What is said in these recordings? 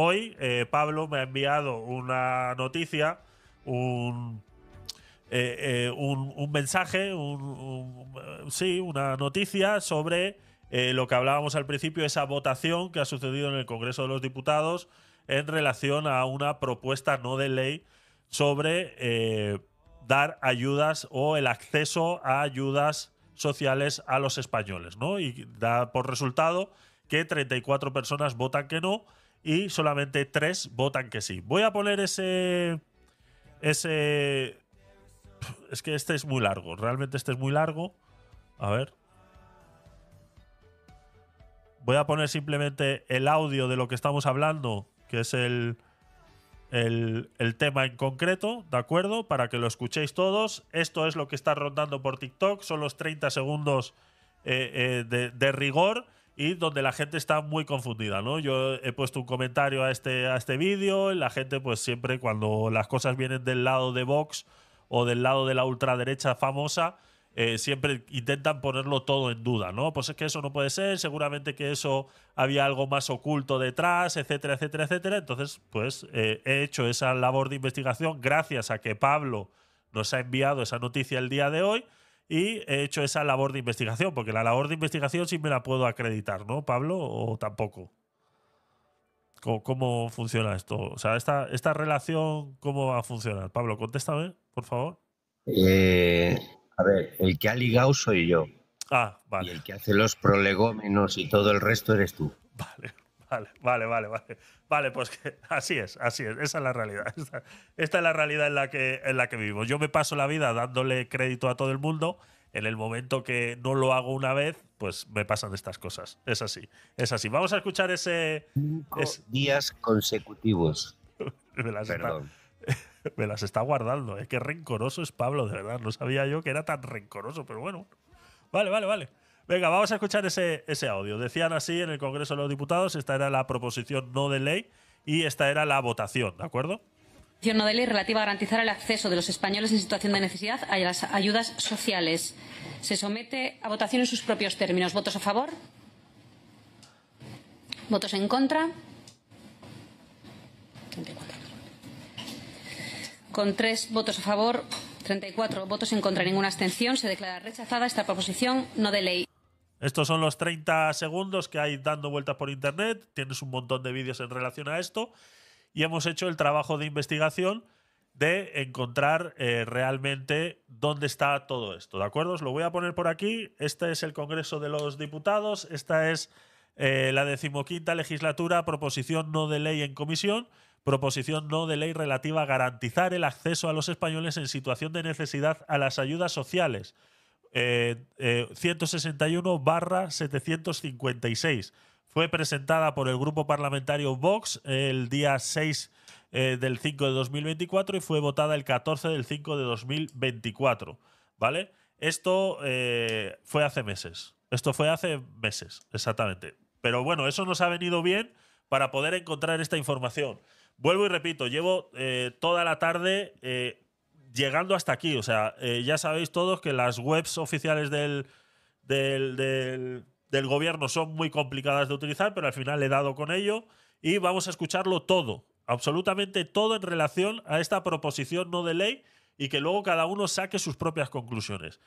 Hoy eh, Pablo me ha enviado una noticia, un, eh, eh, un, mensaje, sí, una noticia sobre lo que hablábamos al principio, esa votación que ha sucedido en el Congreso de los Diputados en relación a una propuesta no de ley sobre dar ayudas o el acceso a ayudas sociales a los españoles, ¿no? Y da por resultado que 34 personas votan que no, y solamente tres votan que sí. Voy a poner ese. Ese. Es que este es muy largo. Realmente este es muy largo. A ver. Voy a poner simplemente el audio de lo que estamos hablando, que es el, el, tema en concreto, ¿de acuerdo? Para que lo escuchéis todos. Esto es lo que está rondando por TikTok. Son los 30 segundos eh, eh, de rigor y donde la gente está muy confundida, ¿no? Yo he puesto un comentario a este, a este vídeo y la gente, pues siempre cuando las cosas vienen del lado de Vox o del lado de la ultraderecha famosa, eh, siempre intentan ponerlo todo en duda, ¿no? Pues es que eso no puede ser, seguramente que eso había algo más oculto detrás, etcétera, etcétera, etcétera. Entonces, pues eh, he hecho esa labor de investigación gracias a que Pablo nos ha enviado esa noticia el día de hoy y he hecho esa labor de investigación, porque la labor de investigación sí me la puedo acreditar, ¿no, Pablo? ¿O tampoco? ¿Cómo, funciona esto? O sea, esta, relación, ¿cómo va a funcionar? Pablo, contéstame, por favor. Eh, a ver, el que ha ligado soy yo. Ah, vale. Y el que hace los prolegómenos y todo el resto eres tú. Vale, Vale, vale, vale, vale. Vale, pues así es, así es. Esa es la realidad. Esta, es la realidad en la, que, en la que vivimos. Yo me paso la vida dándole crédito a todo el mundo. En el momento que no lo hago una vez, pues me pasan estas cosas. Es así, es así. Vamos a escuchar ese... Cinco días consecutivos. me, las está, guardando. es ¿eh? Qué rencoroso es Pablo, de verdad. No sabía yo que era tan rencoroso, pero bueno. Vale, vale, vale. Venga, vamos a escuchar ese, ese audio. Decían así en el Congreso de los Diputados, esta era la proposición no de ley y esta era la votación, ¿de acuerdo? no de ley relativa a garantizar el acceso de los españoles en situación de necesidad a las ayudas sociales. Se somete a votación en sus propios términos. ¿Votos a favor? ¿Votos en contra? Con tres votos a favor, 34 votos en contra, ninguna abstención, se declara rechazada esta proposición no de ley. Estos son los 30 segundos que hay dando vueltas por internet. Tienes un montón de vídeos en relación a esto. Y hemos hecho el trabajo de investigación de encontrar eh, realmente dónde está todo esto. ¿De acuerdo? Os lo voy a poner por aquí. Este es el Congreso de los Diputados. Esta es eh, la decimoquinta legislatura, proposición no de ley en comisión. Proposición no de ley relativa a garantizar el acceso a los españoles en situación de necesidad a las ayudas sociales 161 eh, eh, barra 756. Fue presentada por el grupo parlamentario Vox el día 6 eh, del 5 de 2024 y fue votada el 14 del 5 de 2024. ¿Vale? Esto fue hace meses. Esto fue hace meses, exactamente. Pero bueno, eso nos ha venido bien para poder encontrar esta información. Vuelvo y repito, llevo toda la tarde llegando hasta aquí. O sea, eh, ya sabéis todos que las webs oficiales del, del, gobierno son muy complicadas de utilizar, pero al final he dado con ello y vamos a escucharlo todo, absolutamente todo en relación a esta proposición no de ley y que luego cada uno saque sus propias conclusiones.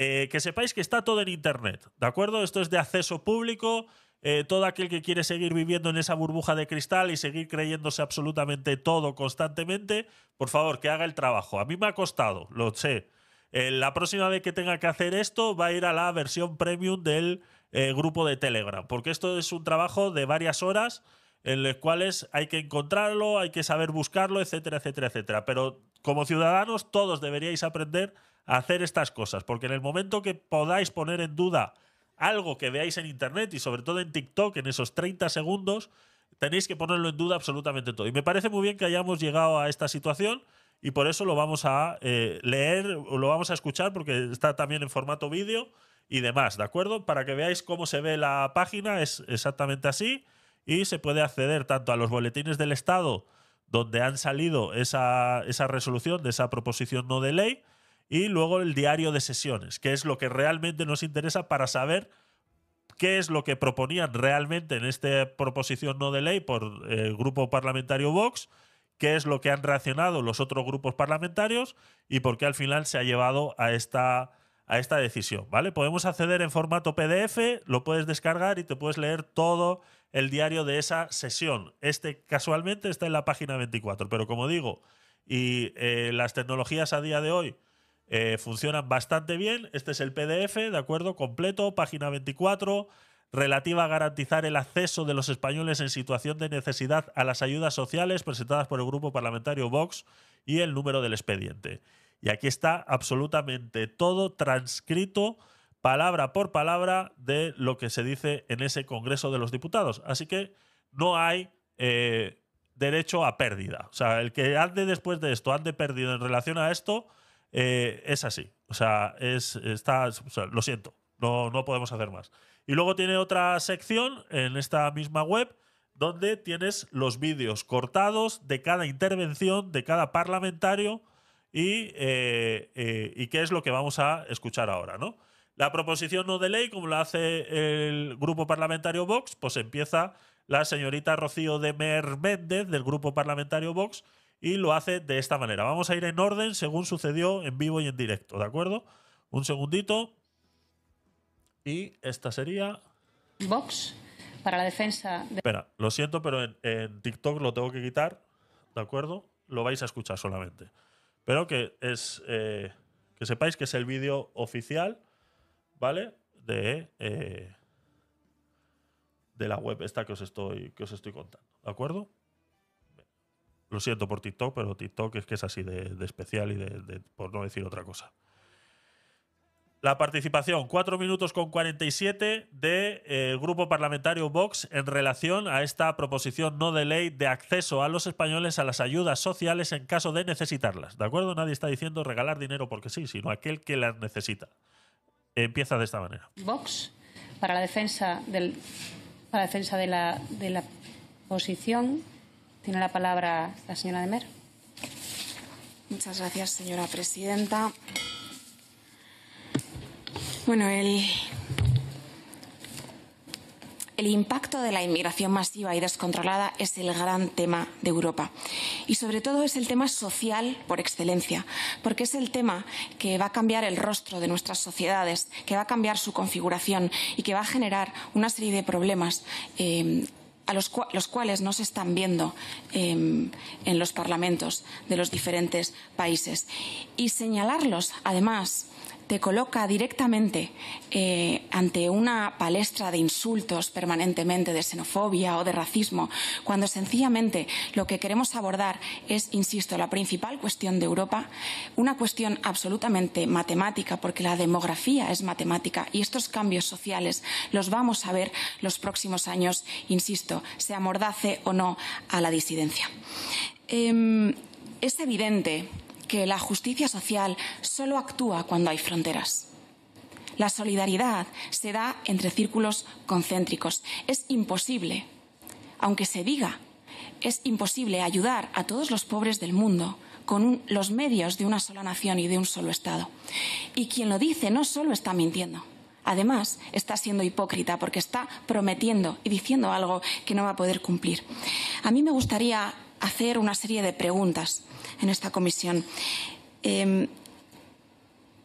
Eh, que sepáis que está todo en Internet, ¿de acuerdo? Esto es de acceso público, eh, todo aquel que quiere seguir viviendo en esa burbuja de cristal y seguir creyéndose absolutamente todo constantemente, por favor, que haga el trabajo. A mí me ha costado, lo sé. Eh, la próxima vez que tenga que hacer esto va a ir a la versión premium del eh, grupo de Telegram, porque esto es un trabajo de varias horas en las cuales hay que encontrarlo, hay que saber buscarlo, etcétera, etcétera, etcétera. Pero como ciudadanos todos deberíais aprender a hacer estas cosas, porque en el momento que podáis poner en duda algo que veáis en internet y sobre todo en TikTok en esos 30 segundos, tenéis que ponerlo en duda absolutamente todo. Y me parece muy bien que hayamos llegado a esta situación y por eso lo vamos a eh, leer o lo vamos a escuchar porque está también en formato vídeo y demás, ¿de acuerdo? Para que veáis cómo se ve la página, es exactamente así y se puede acceder tanto a los boletines del Estado donde han salido esa, esa resolución de esa proposición no de ley, y luego el diario de sesiones, que es lo que realmente nos interesa para saber qué es lo que proponían realmente en esta proposición no de ley por el eh, grupo parlamentario Vox, qué es lo que han reaccionado los otros grupos parlamentarios y por qué al final se ha llevado a esta, a esta decisión. ¿vale? Podemos acceder en formato PDF, lo puedes descargar y te puedes leer todo el diario de esa sesión. Este casualmente está en la página 24, pero como digo, y eh, las tecnologías a día de hoy eh, funcionan bastante bien. Este es el PDF, ¿de acuerdo? Completo, página 24, relativa a garantizar el acceso de los españoles en situación de necesidad a las ayudas sociales presentadas por el grupo parlamentario Vox y el número del expediente. Y aquí está absolutamente todo transcrito palabra por palabra de lo que se dice en ese Congreso de los Diputados. Así que no hay eh, derecho a pérdida. O sea, el que ande después de esto, ande perdido en relación a esto, eh, es así. O sea, está, lo siento, no, no podemos hacer más. Y luego tiene otra sección en esta misma web donde tienes los vídeos cortados de cada intervención, de cada parlamentario y, eh, eh, y qué es lo que vamos a escuchar ahora, ¿no? La proposición no de ley, como la hace el grupo parlamentario Vox, pues empieza la señorita Rocío de Mer Méndez del grupo parlamentario Vox y lo hace de esta manera. Vamos a ir en orden según sucedió en vivo y en directo, ¿de acuerdo? Un segundito. Y esta sería... Box para la defensa... De... Espera, lo siento, pero en, TikTok lo tengo que quitar, ¿de acuerdo? Lo vais a escuchar solamente. Pero que es... Eh, que sepáis que es el vídeo oficial, ¿vale? De... Eh, de la web esta que os estoy, que os estoy contando, ¿de acuerdo? Lo siento por TikTok, pero TikTok es que es así de, especial y de, por no decir otra cosa. La participación, cuatro minutos con 47 del de, del eh, Grupo Parlamentario Vox en relación a esta proposición no de ley de acceso a los españoles a las ayudas sociales en caso de necesitarlas. ¿De acuerdo? Nadie está diciendo regalar dinero porque sí, sino aquel que las necesita. Empieza de esta manera. Vox, para la defensa, del, para la defensa de, la, de la posición tiene la palabra la señora Demer. Muchas gracias, señora presidenta. Bueno, el, el impacto de la inmigración masiva y descontrolada es el gran tema de Europa. Y sobre todo es el tema social por excelencia, porque es el tema que va a cambiar el rostro de nuestras sociedades, que va a cambiar su configuración y que va a generar una serie de problemas eh, a los, cuales no se están viendo em, en los parlamentos de los diferentes países. Y señalarlos, además, te coloca directamente eh, ante una palestra de insultos permanentemente, de xenofobia o de racismo, cuando sencillamente lo que queremos abordar es, insisto, la principal cuestión de Europa, una cuestión absolutamente matemática, porque la demografía es matemática y estos cambios sociales los vamos a ver los próximos años, insisto, se amordace o no a la disidencia. Em, es evidente que la justicia social solo actúa cuando hay fronteras. La solidaridad se da entre círculos concéntricos. Es imposible, aunque se diga, es imposible ayudar a todos los pobres del mundo con los medios de una sola nación y de un solo Estado. Y quien lo dice no solo está mintiendo, además está siendo hipócrita porque está prometiendo y diciendo algo que no va a poder cumplir. A mí me gustaría hacer una serie de preguntas en esta comisión. Em,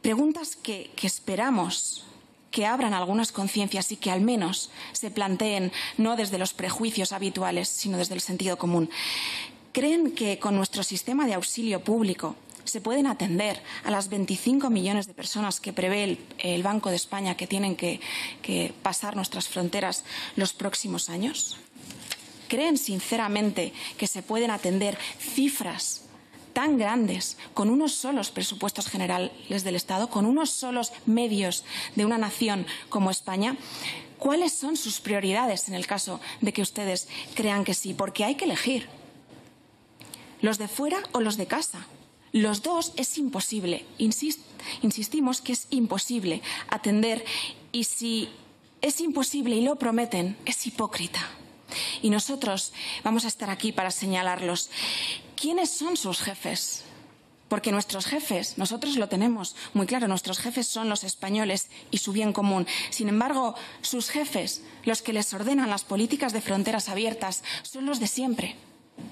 preguntas que, esperamos que abran algunas conciencias y que al menos se planteen no desde los prejuicios habituales, sino desde el sentido común. ¿Creen que con nuestro sistema de auxilio público se pueden atender a las 25 millones de personas que prevé el, Banco de España que tienen que pasar nuestras fronteras los próximos años? creen sinceramente que se pueden atender cifras tan grandes con unos solos presupuestos generales del Estado, con unos solos medios de una nación como España, ¿cuáles son sus prioridades en el caso de que ustedes crean que sí? Porque hay que elegir. ¿Los de fuera o los de casa? Los dos es imposible. insistimos que es imposible atender y si es imposible y lo prometen, es hipócrita. Y nosotros vamos a estar aquí para señalarlos. ¿Quiénes son sus jefes? Porque nuestros jefes, nosotros lo tenemos muy claro, nuestros jefes son los españoles y su bien común. Sin embargo, sus jefes, los que les ordenan las políticas de fronteras abiertas, son los de siempre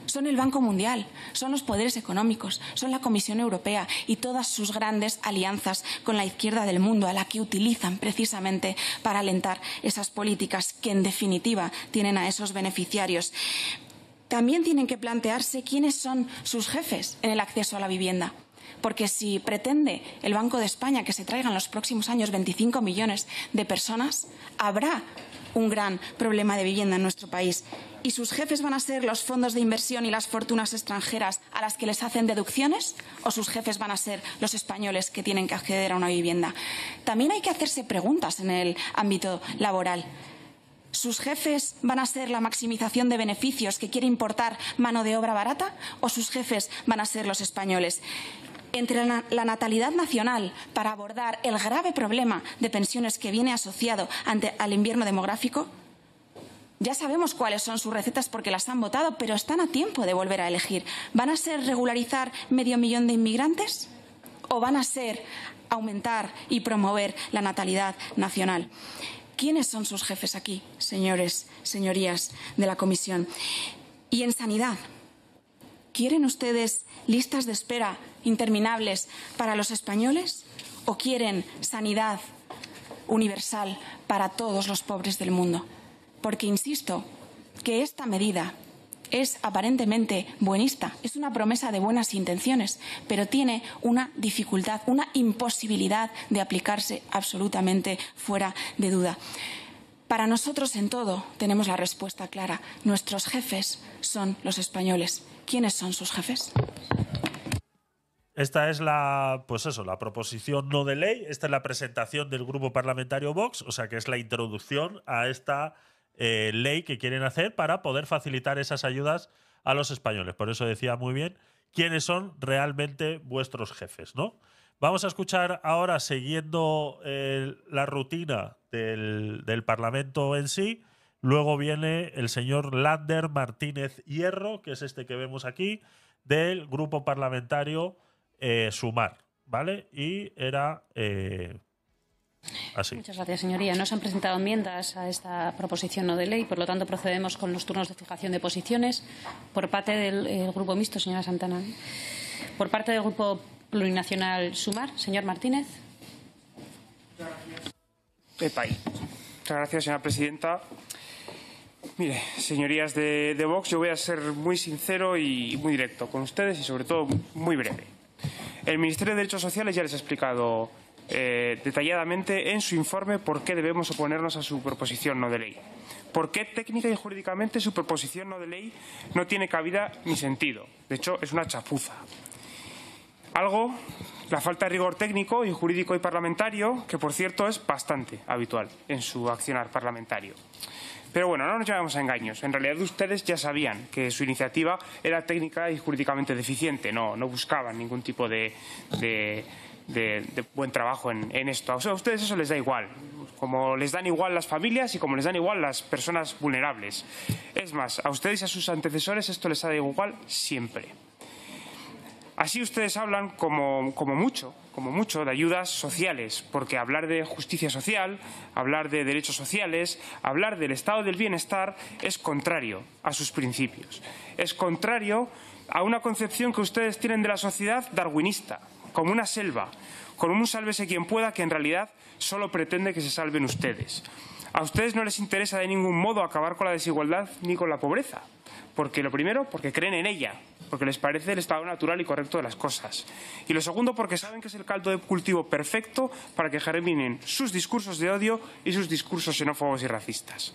son el Banco Mundial, son los poderes económicos, son la Comisión Europea y todas sus grandes alianzas con la izquierda del mundo, a la que utilizan precisamente para alentar esas políticas que, en definitiva, tienen a esos beneficiarios. También tienen que plantearse quiénes son sus jefes en el acceso a la vivienda. Porque si pretende el Banco de España que se traigan los próximos años 25 millones de personas, habrá un gran problema de vivienda en nuestro país. ¿Y sus jefes van a ser los fondos de inversión y las fortunas extranjeras a las que les hacen deducciones? ¿O sus jefes van a ser los españoles que tienen que acceder a una vivienda? También hay que hacerse preguntas en el ámbito laboral. ¿Sus jefes van a ser la maximización de beneficios que quiere importar mano de obra barata? ¿O sus jefes van a ser los españoles? entre la natalidad nacional para abordar el grave problema de pensiones que viene asociado ante, al invierno demográfico? Ya sabemos cuáles son sus recetas porque las han votado, pero están a tiempo de volver a elegir. ¿Van a ser regularizar medio millón de inmigrantes o van a ser aumentar y promover la natalidad nacional? ¿Quiénes son sus jefes aquí, señores, señorías de la Comisión? Y en sanidad, ¿Quieren ustedes listas de espera interminables para los españoles o quieren sanidad universal para todos los pobres del mundo? Porque insisto que esta medida es aparentemente buenista, es una promesa de buenas intenciones, pero tiene una dificultad, una imposibilidad de aplicarse absolutamente fuera de duda. Para nosotros en todo tenemos la respuesta clara. Nuestros jefes son los españoles ¿Quiénes son sus jefes? Esta es la, pues eso, la proposición no de ley. Esta es la presentación del grupo parlamentario Vox, o sea que es la introducción a esta eh, ley que quieren hacer para poder facilitar esas ayudas a los españoles. Por eso decía muy bien quiénes son realmente vuestros jefes, ¿no? Vamos a escuchar ahora, siguiendo eh, la rutina del Parlamento en sí, Luego viene el señor Lander Martínez Hierro, que es este que vemos aquí, del grupo parlamentario eh, Sumar, ¿vale? Y era eh, así. Muchas gracias, señoría. No se han presentado enmiendas a esta proposición no de ley, por lo tanto procedemos con los turnos de fijación de posiciones por parte del eh, grupo mixto, señora Santana. Por parte del grupo plurinacional Sumar, señor Martínez. gracias, Muchas gracias señora presidenta. Mire, señorías de, Vox, yo voy a ser muy sincero y muy directo con ustedes y sobre todo muy breve. El Ministerio de Derechos Sociales ya les ha explicado eh, detalladamente en su informe por qué debemos oponernos a su proposición no de ley. ¿Por qué técnica y jurídicamente su proposición no de ley no tiene cabida ni sentido? De hecho, es una chapuza. Algo, la falta de rigor técnico y jurídico y parlamentario, que por cierto es bastante habitual en su accionar parlamentario. Pero bueno, no nos llevamos a engaños. En realidad ustedes ya sabían que su iniciativa era técnica y jurídicamente deficiente. No, no buscaban ningún tipo de, buen trabajo en, esto. a ustedes eso les da igual. Como les dan igual las familias y como les dan igual las personas vulnerables. Es más, a ustedes y a sus antecesores esto les ha dado igual siempre. Así ustedes hablan como, mucho, como mucho, de ayudas sociales, porque hablar de justicia social, hablar de derechos sociales, hablar del estado del bienestar es contrario a sus principios. Es contrario a una concepción que ustedes tienen de la sociedad darwinista, como una selva, como un sálvese quien pueda que en realidad solo pretende que se salven ustedes. A ustedes no les interesa de ningún modo acabar con la desigualdad ni con la pobreza. Porque lo primero, porque creen en ella, porque les parece el estado natural y correcto de las cosas. Y lo segundo, porque saben que es el caldo de cultivo perfecto para que germinen sus discursos de odio y sus discursos xenófobos y racistas.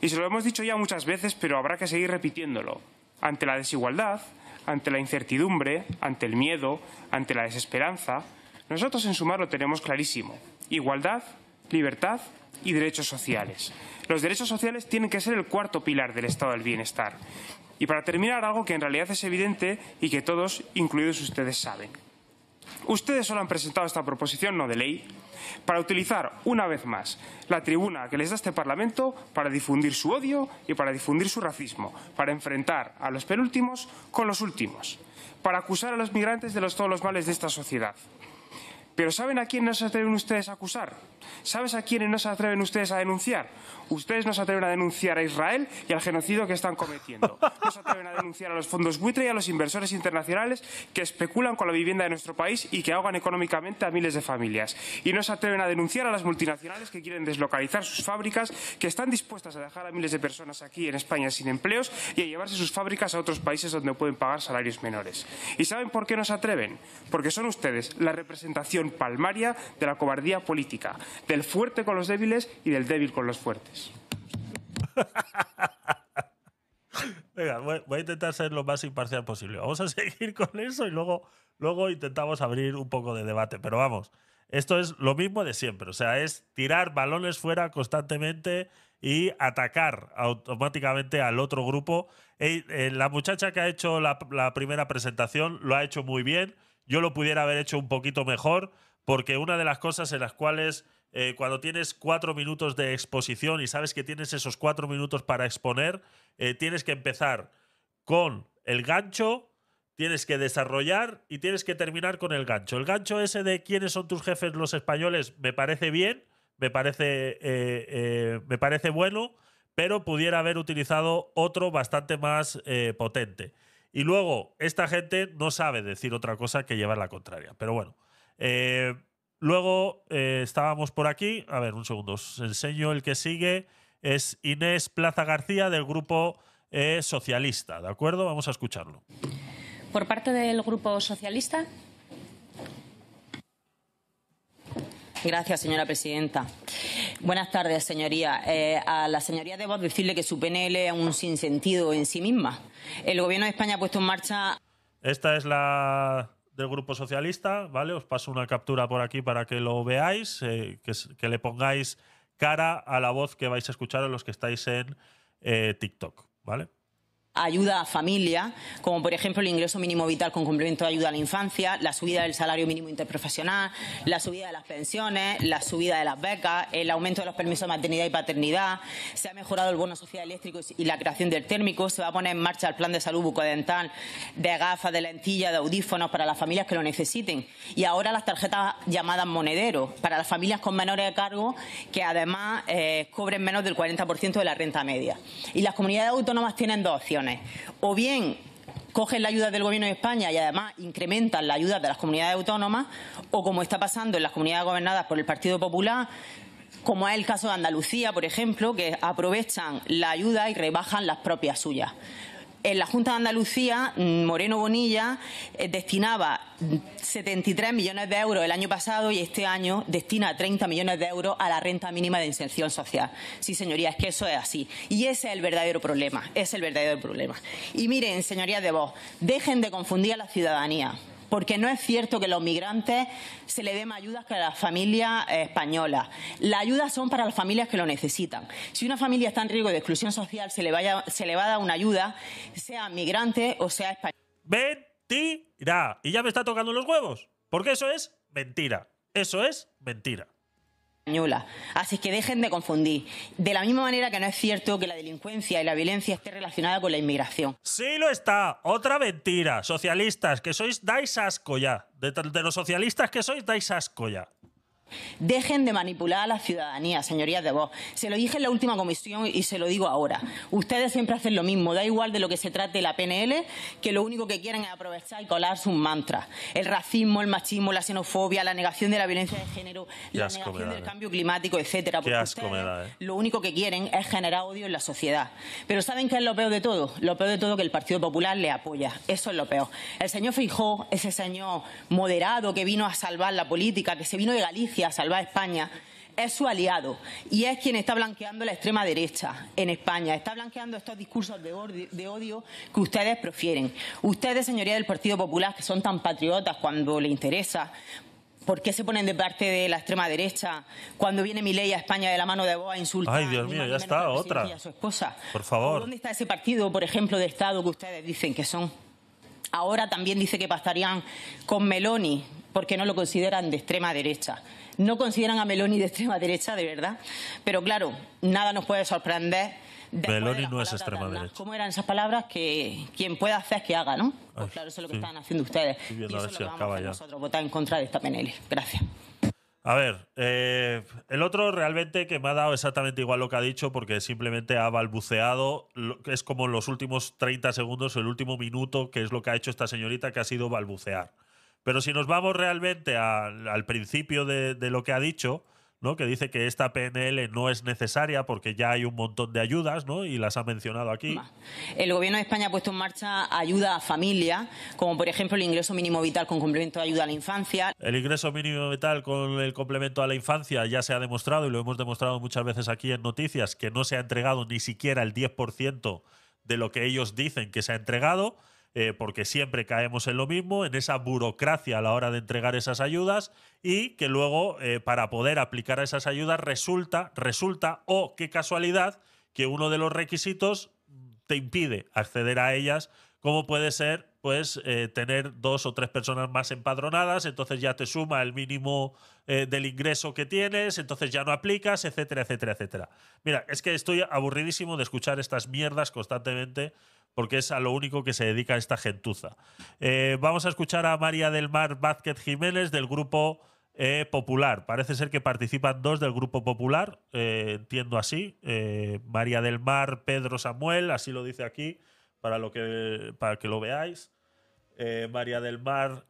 Y se lo hemos dicho ya muchas veces, pero habrá que seguir repitiéndolo. Ante la desigualdad, ante la incertidumbre, ante el miedo, ante la desesperanza, nosotros en Sumar lo tenemos clarísimo. Igualdad, libertad y derechos sociales. Los derechos sociales tienen que ser el cuarto pilar del estado del bienestar. Y para terminar, algo que en realidad es evidente y que todos, incluidos ustedes, saben. Ustedes solo han presentado esta proposición no de ley para utilizar una vez más la tribuna que les da este Parlamento para difundir su odio y para difundir su racismo, para enfrentar a los penúltimos con los últimos, para acusar a los migrantes de los, todos los males de esta sociedad. Pero ¿saben a quién no se atreven ustedes a acusar? ¿Sabes a quiénes no se atreven ustedes a denunciar? Ustedes no se atreven a denunciar a Israel y al genocidio que están cometiendo. No se atreven a denunciar a los fondos buitre y a los inversores internacionales que especulan con la vivienda de nuestro país y que ahogan económicamente a miles de familias. Y no se atreven a denunciar a las multinacionales que quieren deslocalizar sus fábricas, que están dispuestas a dejar a miles de personas aquí en España sin empleos y a llevarse sus fábricas a otros países donde pueden pagar salarios menores. ¿Y saben por qué no se atreven? Porque son ustedes la representación palmaria de la cobardía política del fuerte con los débiles y del débil con los fuertes. Venga, voy, a intentar ser lo más imparcial posible. Vamos a seguir con eso y luego, luego intentamos abrir un poco de debate. Pero vamos, esto es lo mismo de siempre. O sea, es tirar balones fuera constantemente y atacar automáticamente al otro grupo. Eh, la muchacha que ha hecho la primera presentación lo ha hecho muy bien. Yo lo pudiera haber hecho un poquito mejor porque una de las cosas en las cuales eh, cuando tienes cuatro minutos de exposición y sabes que tienes esos cuatro minutos para exponer, eh, tienes que empezar con el gancho, tienes que desarrollar y tienes que terminar con el gancho. El gancho ese de quiénes son tus jefes los españoles me parece bien, me parece, eh, me parece bueno, pero pudiera haber utilizado otro bastante más potente. Y luego, esta gente no sabe decir otra cosa que llevar la contraria. Pero bueno. Luego eh, estábamos por aquí. A ver, un segundo, os enseño el que sigue. Es Inés Plaza García del Grupo eh, Socialista, ¿de acuerdo? Vamos a escucharlo. Por parte del Grupo Socialista. Gracias, señora presidenta. Buenas tardes, señoría. Eh, a la señoría debo decirle que su PNL es un sinsentido en sí misma. El Gobierno de España ha puesto en marcha. Esta es la del Grupo Socialista, ¿vale? Os paso una captura por aquí para que lo veáis, eh, que, le pongáis cara a la voz que vais a escuchar a los que estáis en eh, TikTok, ¿vale? ayuda a familia, como por ejemplo el ingreso mínimo vital con cumplimiento de ayuda a la infancia, la subida del salario mínimo interprofesional, la subida de las pensiones, la subida de las becas, el aumento de los permisos de maternidad y paternidad, se ha mejorado el bono social eléctrico y la creación del térmico, se va a poner en marcha el plan de salud bucodental de gafas, de lentillas, de audífonos para las familias que lo necesiten y ahora las tarjetas llamadas monedero para las familias con menores de cargo que además eh, cobren menos del 40% de la renta media. Y las comunidades autónomas tienen dos opciones o bien cogen la ayuda del Gobierno de España y además incrementan la ayuda de las comunidades autónomas, o como está pasando en las comunidades gobernadas por el Partido Popular, como es el caso de Andalucía, por ejemplo, que aprovechan la ayuda y rebajan las propias suyas. En la Junta de Andalucía, mm, Moreno Bonilla eh, destinaba 73 millones de euros el año pasado y este año destina 30 millones de euros a la renta mínima de inserción social. Sí, señorías, que eso es así. Y ese es el verdadero problema, es el verdadero problema. Y miren, señorías de vos, dejen de confundir a la ciudadanía porque no es cierto que los migrantes se le den más ayudas que a las familias españolas. Las ayudas son para las familias que lo necesitan. Si una familia está en riesgo de exclusión social, se le, vaya, se le va a dar una ayuda, sea migrante o sea español. Mentira. Y ya me está tocando los huevos, porque eso es mentira. Eso es mentira. Así que dejen de confundir. De la misma manera que no es cierto que la delincuencia y la violencia esté relacionada con la inmigración. Sí lo está. Otra mentira. Socialistas, que sois, dais asco ya. De, los socialistas que sois, dais asco ya. Dejen de manipular a la ciudadanía, señorías de vos. Se lo dije en la última comisión y se lo digo ahora. Ustedes siempre hacen lo mismo. Da igual de lo que se trate la PNL, que lo único que quieren es aprovechar y colar sus mantras. El racismo, el machismo, la xenofobia, la negación de la violencia de género, el la negación del eh. cambio climático, etcétera. Eh. lo único que quieren es generar odio en la sociedad. Pero ¿saben qué es lo peor de todo? Lo peor de todo que el Partido Popular le apoya. Eso es lo peor. El señor Fijó, ese señor moderado que vino a salvar la política, que se vino de Galicia a salvar España, es su aliado y es quien está blanqueando la extrema derecha en España. Está blanqueando estos discursos de, odio, que ustedes profieren. Ustedes, señoría del Partido Popular, que son tan patriotas cuando les interesa, ¿Por qué se ponen de parte de la extrema derecha cuando viene Miley a España de la mano de Boa e a otra. a su esposa. Por favor. ¿Dónde está ese partido, por ejemplo, de Estado que ustedes dicen que son? Ahora también dice que pastarían con Meloni porque no lo consideran de extrema derecha. No consideran a Meloni de extrema derecha, de verdad. Pero claro, nada nos puede sorprender. Meloni no es extrema derecha. ¿Cómo eran esas palabras? Que quien pueda hacer que haga, ¿no? Pues claro, eso es lo que están haciendo ustedes. y nosotros, votar en contra de esta PNL. Gracias. A ver, eh, el otro realmente que me ha dado exactamente igual lo que ha dicho porque simplemente ha balbuceado, es como en los últimos 30 segundos, el último minuto, que es lo que ha hecho esta señorita, que ha sido balbucear. Pero si nos vamos realmente al principio de, lo que ha dicho, ¿no? que dice que esta PNL no es necesaria porque ya hay un montón de ayudas, ¿no? y las ha mencionado aquí. El Gobierno de España ha puesto en marcha ayuda a familia, como por ejemplo el ingreso mínimo vital con complemento de ayuda a la infancia. El ingreso mínimo vital con el complemento a la infancia ya se ha demostrado, y lo hemos demostrado muchas veces aquí en noticias, que no se ha entregado ni siquiera el 10% de lo que ellos dicen que se ha entregado. Eh, porque siempre caemos en lo mismo, en esa burocracia a la hora de entregar esas ayudas y que luego eh, para poder aplicar esas ayudas resulta, resulta, o qué casualidad, que uno de los requisitos te impide acceder a ellas, como puede ser pues eh, tener dos o tres personas más empadronadas, entonces ya te suma el mínimo del ingreso que tienes, entonces ya no aplicas, etcétera, etcétera, etcétera. Mira, es que estoy aburridísimo de escuchar estas mierdas constantemente porque es a lo único que se dedica esta gentuza. Eh, vamos a escuchar a María del Mar Vázquez Jiménez del grupo eh, Popular. Parece ser que participan dos del grupo Popular, eh, entiendo así. María del Mar, Pedro Samuel, así lo dice aquí, para, lo que, para que lo veáis. María del Mar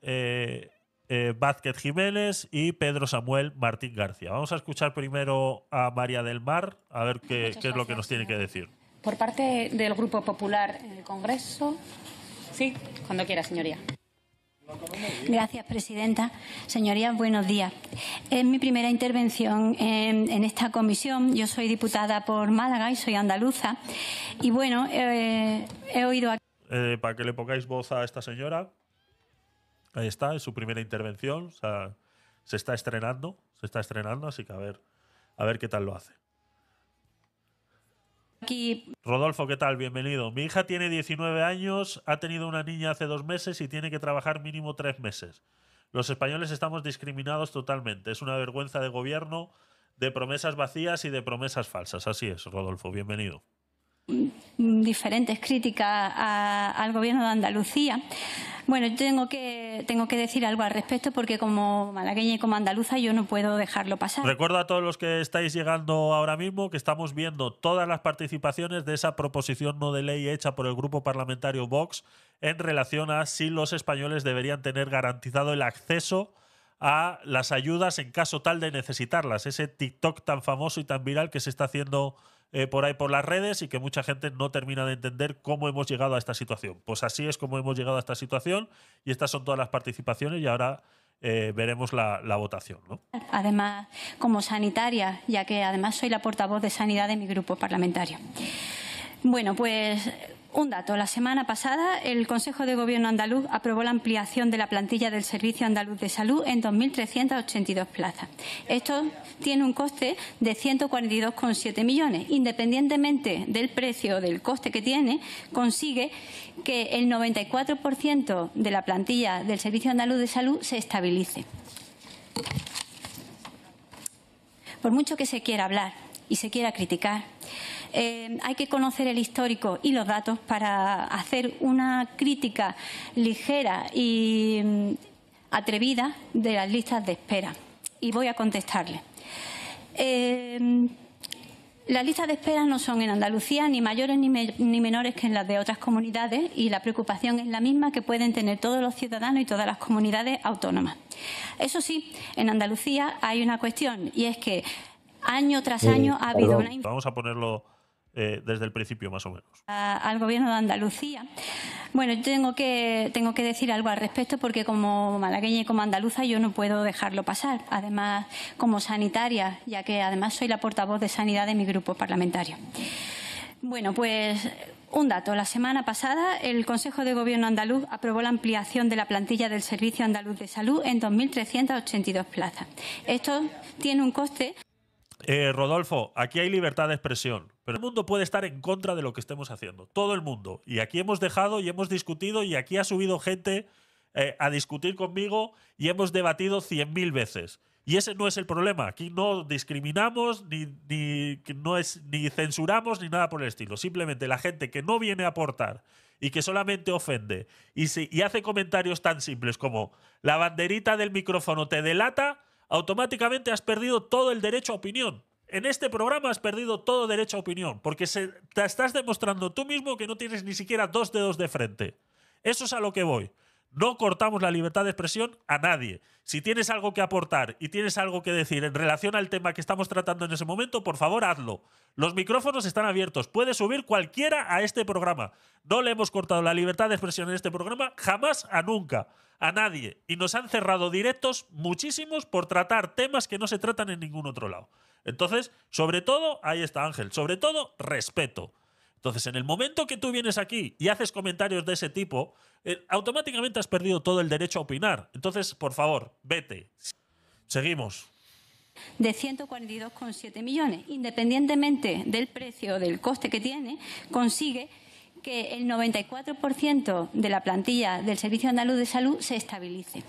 Vázquez Jiménez y Pedro Samuel Martín García. Vamos a escuchar primero a María del Mar, a ver qué es lo que nos tiene que decir. Por parte del Grupo Popular en el Congreso. Sí, cuando quiera, señoría. Gracias, presidenta. Señorías, buenos días. Es mi primera intervención en, esta comisión. Yo soy diputada por Málaga y soy andaluza. Y bueno, eh, he oído aquí. Eh, para que le pongáis voz a esta señora. Ahí está, es su primera intervención. se está estrenando, se está estrenando, así que a ver, a ver qué tal lo hace. Rodolfo, ¿qué tal? Bienvenido. Mi hija tiene 19 años, ha tenido una niña hace dos meses y tiene que trabajar mínimo tres meses. Los españoles estamos discriminados totalmente. Es una vergüenza de gobierno, de promesas vacías y de promesas falsas. Así es, Rodolfo, bienvenido. Diferentes críticas al gobierno de Andalucía. Bueno, yo tengo que tengo que decir algo al respecto porque como malagueña y como andaluza yo no puedo dejarlo pasar. Recuerdo a todos los que estáis llegando ahora mismo que estamos viendo todas las participaciones de esa proposición no de ley hecha por el grupo parlamentario Vox en relación a si los españoles deberían tener garantizado el acceso a las ayudas en caso tal de necesitarlas. Ese TikTok tan famoso y tan viral que se está haciendo eh, por ahí por las redes y que mucha gente no termina de entender cómo hemos llegado a esta situación. Pues así es como hemos llegado a esta situación y estas son todas las participaciones y ahora eh, veremos la, votación. Además, como sanitaria, ya que además soy la portavoz de sanidad de mi grupo parlamentario. Bueno, pues un dato. La semana pasada, el Consejo de Gobierno andaluz aprobó la ampliación de la plantilla del Servicio Andaluz de Salud en 2.382 plazas. Esto tiene un coste de 142,7 millones. Independientemente del precio o del coste que tiene, consigue que el 94% de la plantilla del Servicio Andaluz de Salud se estabilice. Por mucho que se quiera hablar y se quiera criticar, hay que conocer el histórico y los datos para hacer una crítica ligera y mm, atrevida de las listas de espera. Y voy a contestarle. Em, las listas de espera no son en Andalucía ni mayores ni, menores que en las de otras comunidades y la preocupación es la misma que pueden tener todos los ciudadanos y todas las comunidades autónomas. Eso sí, en Andalucía hay una cuestión y es que año tras año ha habido una... Vamos a ponerlo eh, desde el principio, más o menos. al gobierno de Andalucía. Bueno, yo tengo que, tengo que decir algo al respecto porque como malagueña y como andaluza yo no puedo dejarlo pasar. Además, como sanitaria, ya que además soy la portavoz de sanidad de mi grupo parlamentario. Bueno, pues un dato. La semana pasada, el Consejo de Gobierno andaluz aprobó la ampliación de la plantilla del Servicio Andaluz de Salud en 2.382 plazas. Esto tiene un coste. Eh, Rodolfo, aquí hay libertad de expresión, pero el mundo puede estar en contra de lo que estemos haciendo. Todo el mundo. Y aquí hemos dejado y hemos discutido y aquí ha subido gente eh, a discutir conmigo y hemos debatido mil veces. Y ese no es el problema. Aquí no discriminamos, ni, no es, ni censuramos, ni nada por el estilo. Simplemente la gente que no viene a aportar y que solamente ofende y, y hace comentarios tan simples como la banderita del micrófono te delata, automáticamente has perdido todo el derecho a opinión. En este programa has perdido todo derecho a opinión, porque se, te estás demostrando tú mismo que no tienes ni siquiera dos dedos de frente. Eso es a lo que voy. No cortamos la libertad de expresión a nadie. Si tienes algo que aportar y tienes algo que decir en relación al tema que estamos tratando en ese momento, por favor hazlo. Los micrófonos están abiertos. Puede subir cualquiera a este programa. No le hemos cortado la libertad de expresión en este programa jamás a nunca. A nadie. Y nos han cerrado directos muchísimos por tratar temas que no se tratan en ningún otro lado. Entonces, sobre todo, ahí está Ángel, sobre todo, respeto. Entonces, en el momento que tú vienes aquí y haces comentarios de ese tipo, eh, automáticamente has perdido todo el derecho a opinar. Entonces, por favor, vete. Seguimos de 142,7 millones. Independientemente del precio, o del coste que tiene, consigue que el 94% de la plantilla del Servicio Andaluz de Salud se estabilice.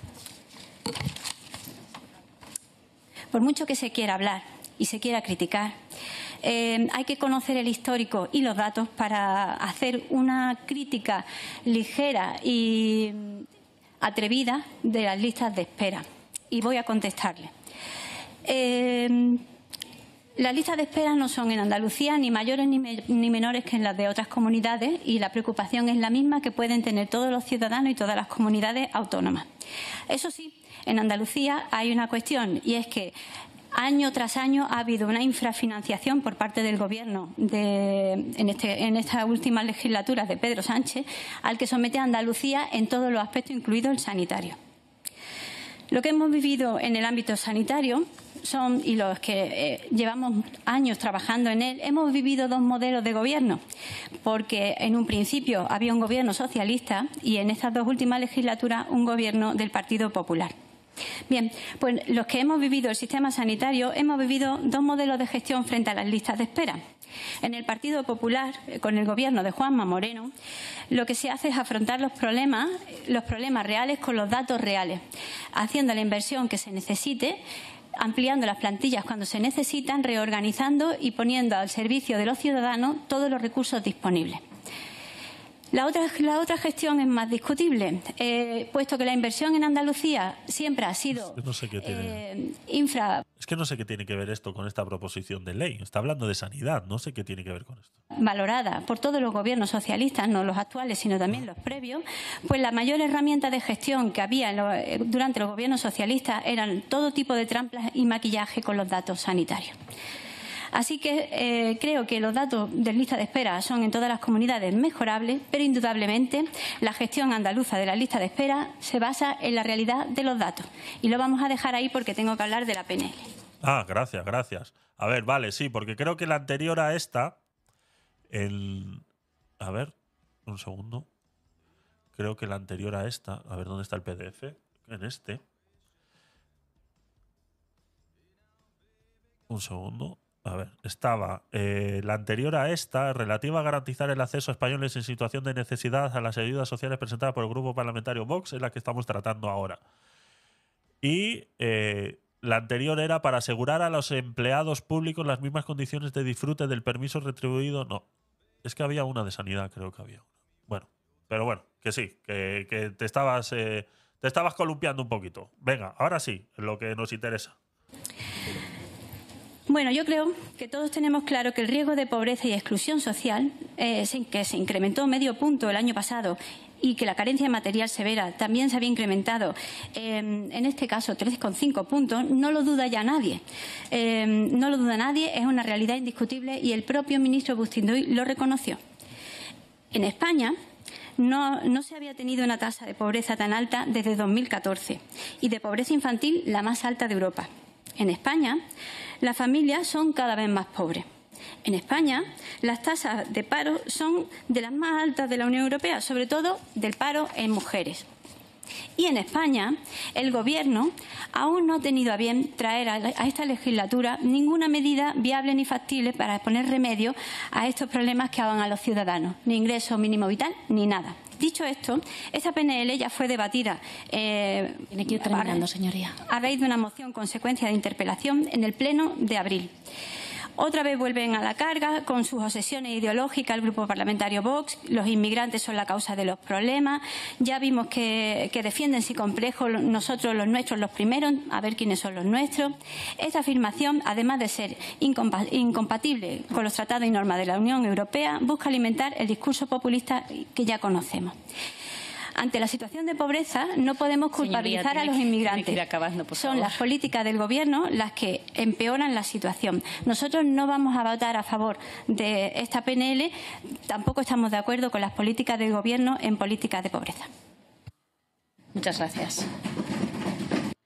Por mucho que se quiera hablar y se quiera criticar. Eh, hay que conocer el histórico y los datos para hacer una crítica ligera y atrevida de las listas de espera. Y voy a contestarle. Eh, las listas de espera no son en Andalucía ni mayores ni, ni, menores que en las de otras comunidades y la preocupación es la misma que pueden tener todos los ciudadanos y todas las comunidades autónomas. Eso sí, en Andalucía hay una cuestión y es que año tras año ha habido una infrafinanciación por parte del Gobierno en, estas últimas esta última legislatura de Pedro Sánchez, al que somete a Andalucía en todos los aspectos, incluido el sanitario. Lo que hemos vivido en el ámbito sanitario son, y los que eh, llevamos años trabajando en él, hemos vivido dos modelos de gobierno, porque en un principio había un gobierno socialista y en estas dos últimas legislaturas un gobierno del Partido Popular. Bien, pues los que hemos vivido el sistema sanitario hemos vivido dos modelos de gestión frente a las listas de espera. En el Partido Popular, con el gobierno de Juanma Moreno, lo que se hace es afrontar los problemas, los problemas reales con los datos reales, haciendo la inversión que se necesite ampliando las plantillas cuando se necesitan, reorganizando y poniendo al servicio de los ciudadanos todos los recursos disponibles. La otra, la otra gestión es más discutible, eh, puesto que la inversión en Andalucía siempre ha sido eh, infra. Es que no sé qué tiene que ver esto con esta proposición de ley. Está hablando de sanidad, no sé qué tiene que ver con esto. Valorada por todos los gobiernos socialistas, no los actuales, sino también los previos, pues la mayor herramienta de gestión que había eh, durante los gobiernos socialistas eran todo tipo de trampas y maquillaje con los datos sanitarios. Así que eh, creo que los datos de lista de espera son en todas las comunidades mejorables, pero indudablemente la gestión andaluza de la lista de espera se basa en la realidad de los datos. Y lo vamos a dejar ahí porque tengo que hablar de la PNL. Ah, gracias, gracias. A ver, vale, sí, porque creo que la anterior a esta, el... A ver, un segundo. Creo que la anterior a esta, a ver dónde está el PDF, en este. Un segundo. A ver, estaba eh, la anterior a esta, relativa a garantizar el acceso a españoles en situación de necesidad a las ayudas sociales presentadas por el grupo parlamentario Vox, es la que estamos tratando ahora. Y eh, la anterior era para asegurar a los empleados públicos las mismas condiciones de disfrute del permiso retribuido. No, es que había una de sanidad, creo que había una. Bueno, pero bueno, que sí, que, te estabas... Eh, te estabas columpiando un poquito. Venga, ahora sí, lo que nos interesa. Bueno, yo creo que todos tenemos claro que el riesgo de pobreza y exclusión social, eh, que se incrementó medio punto el año pasado y que la carencia material severa también se había incrementado, em, en este caso 3,5 puntos, no lo duda ya nadie. Em, no lo duda nadie, es una realidad indiscutible y el propio ministro Bustinduy lo reconoció. En España, no, no, se había tenido una tasa de pobreza tan alta desde 2014 y de pobreza infantil la más alta de Europa. En España, las familias son cada vez más pobres. En España, las tasas de paro son de las más altas de la Unión Europea, sobre todo del paro en mujeres. Y en España, el Gobierno aún no ha tenido a bien traer a esta legislatura ninguna medida viable ni factible para poner remedio a estos problemas que hagan a los ciudadanos, ni ingreso mínimo vital, ni nada. Dicho esto, esta PNL ya fue debatida. Eh, que señoría. A de una moción consecuencia de interpelación en el Pleno de abril. Otra vez vuelven a la carga con sus obsesiones ideológicas el grupo parlamentario Vox, los inmigrantes son la causa de los problemas. Ya vimos que, defienden si complejo nosotros los nuestros los primeros, a ver quiénes son los nuestros. Esta afirmación, además de ser incompatible con los tratados y normas de la Unión Europea, busca alimentar el discurso populista que ya conocemos. Ante la situación de pobreza no podemos culpabilizar a los inmigrantes. Son las políticas del Gobierno las que empeoran la situación. Nosotros no vamos a votar a favor de esta PNL, tampoco estamos de acuerdo con las políticas del Gobierno en políticas de pobreza. Muchas gracias.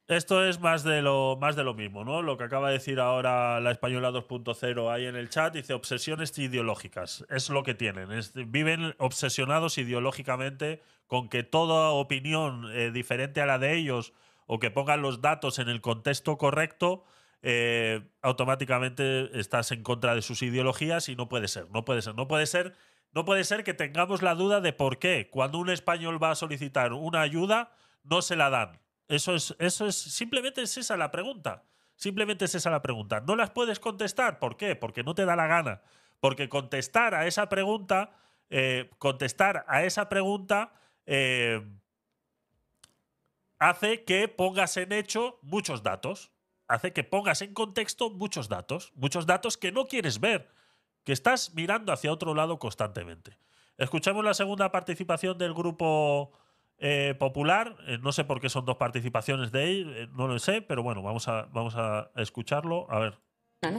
Esto es más de lo más de lo mismo, ¿no? Lo que acaba de decir ahora la española 2.0 ahí en el chat dice obsesiones ideológicas. Es lo que tienen. viven obsesionados ideológicamente con que toda opinión eh, diferente a la de ellos o que pongan los datos en el contexto correcto eh, automáticamente estás en contra de sus ideologías y no puede ser, no puede ser, no puede ser, no puede ser que tengamos la duda de por qué cuando un español va a solicitar una ayuda no se la dan eso es, eso es, simplemente es esa la pregunta. Simplemente es esa la pregunta. No las puedes contestar. ¿Por qué? Porque no te da la gana. Porque contestar a esa pregunta, eh, contestar a esa pregunta eh, hace que pongas en hecho muchos datos. Hace que pongas en contexto muchos datos. Muchos datos que no quieres ver. Que estás mirando hacia otro lado constantemente. Escuchamos la segunda participación del grupo eh, popular. Eh, no sé por qué son dos participaciones de él, eh, no lo sé, pero bueno, vamos a, vamos a escucharlo. A ver. Ah,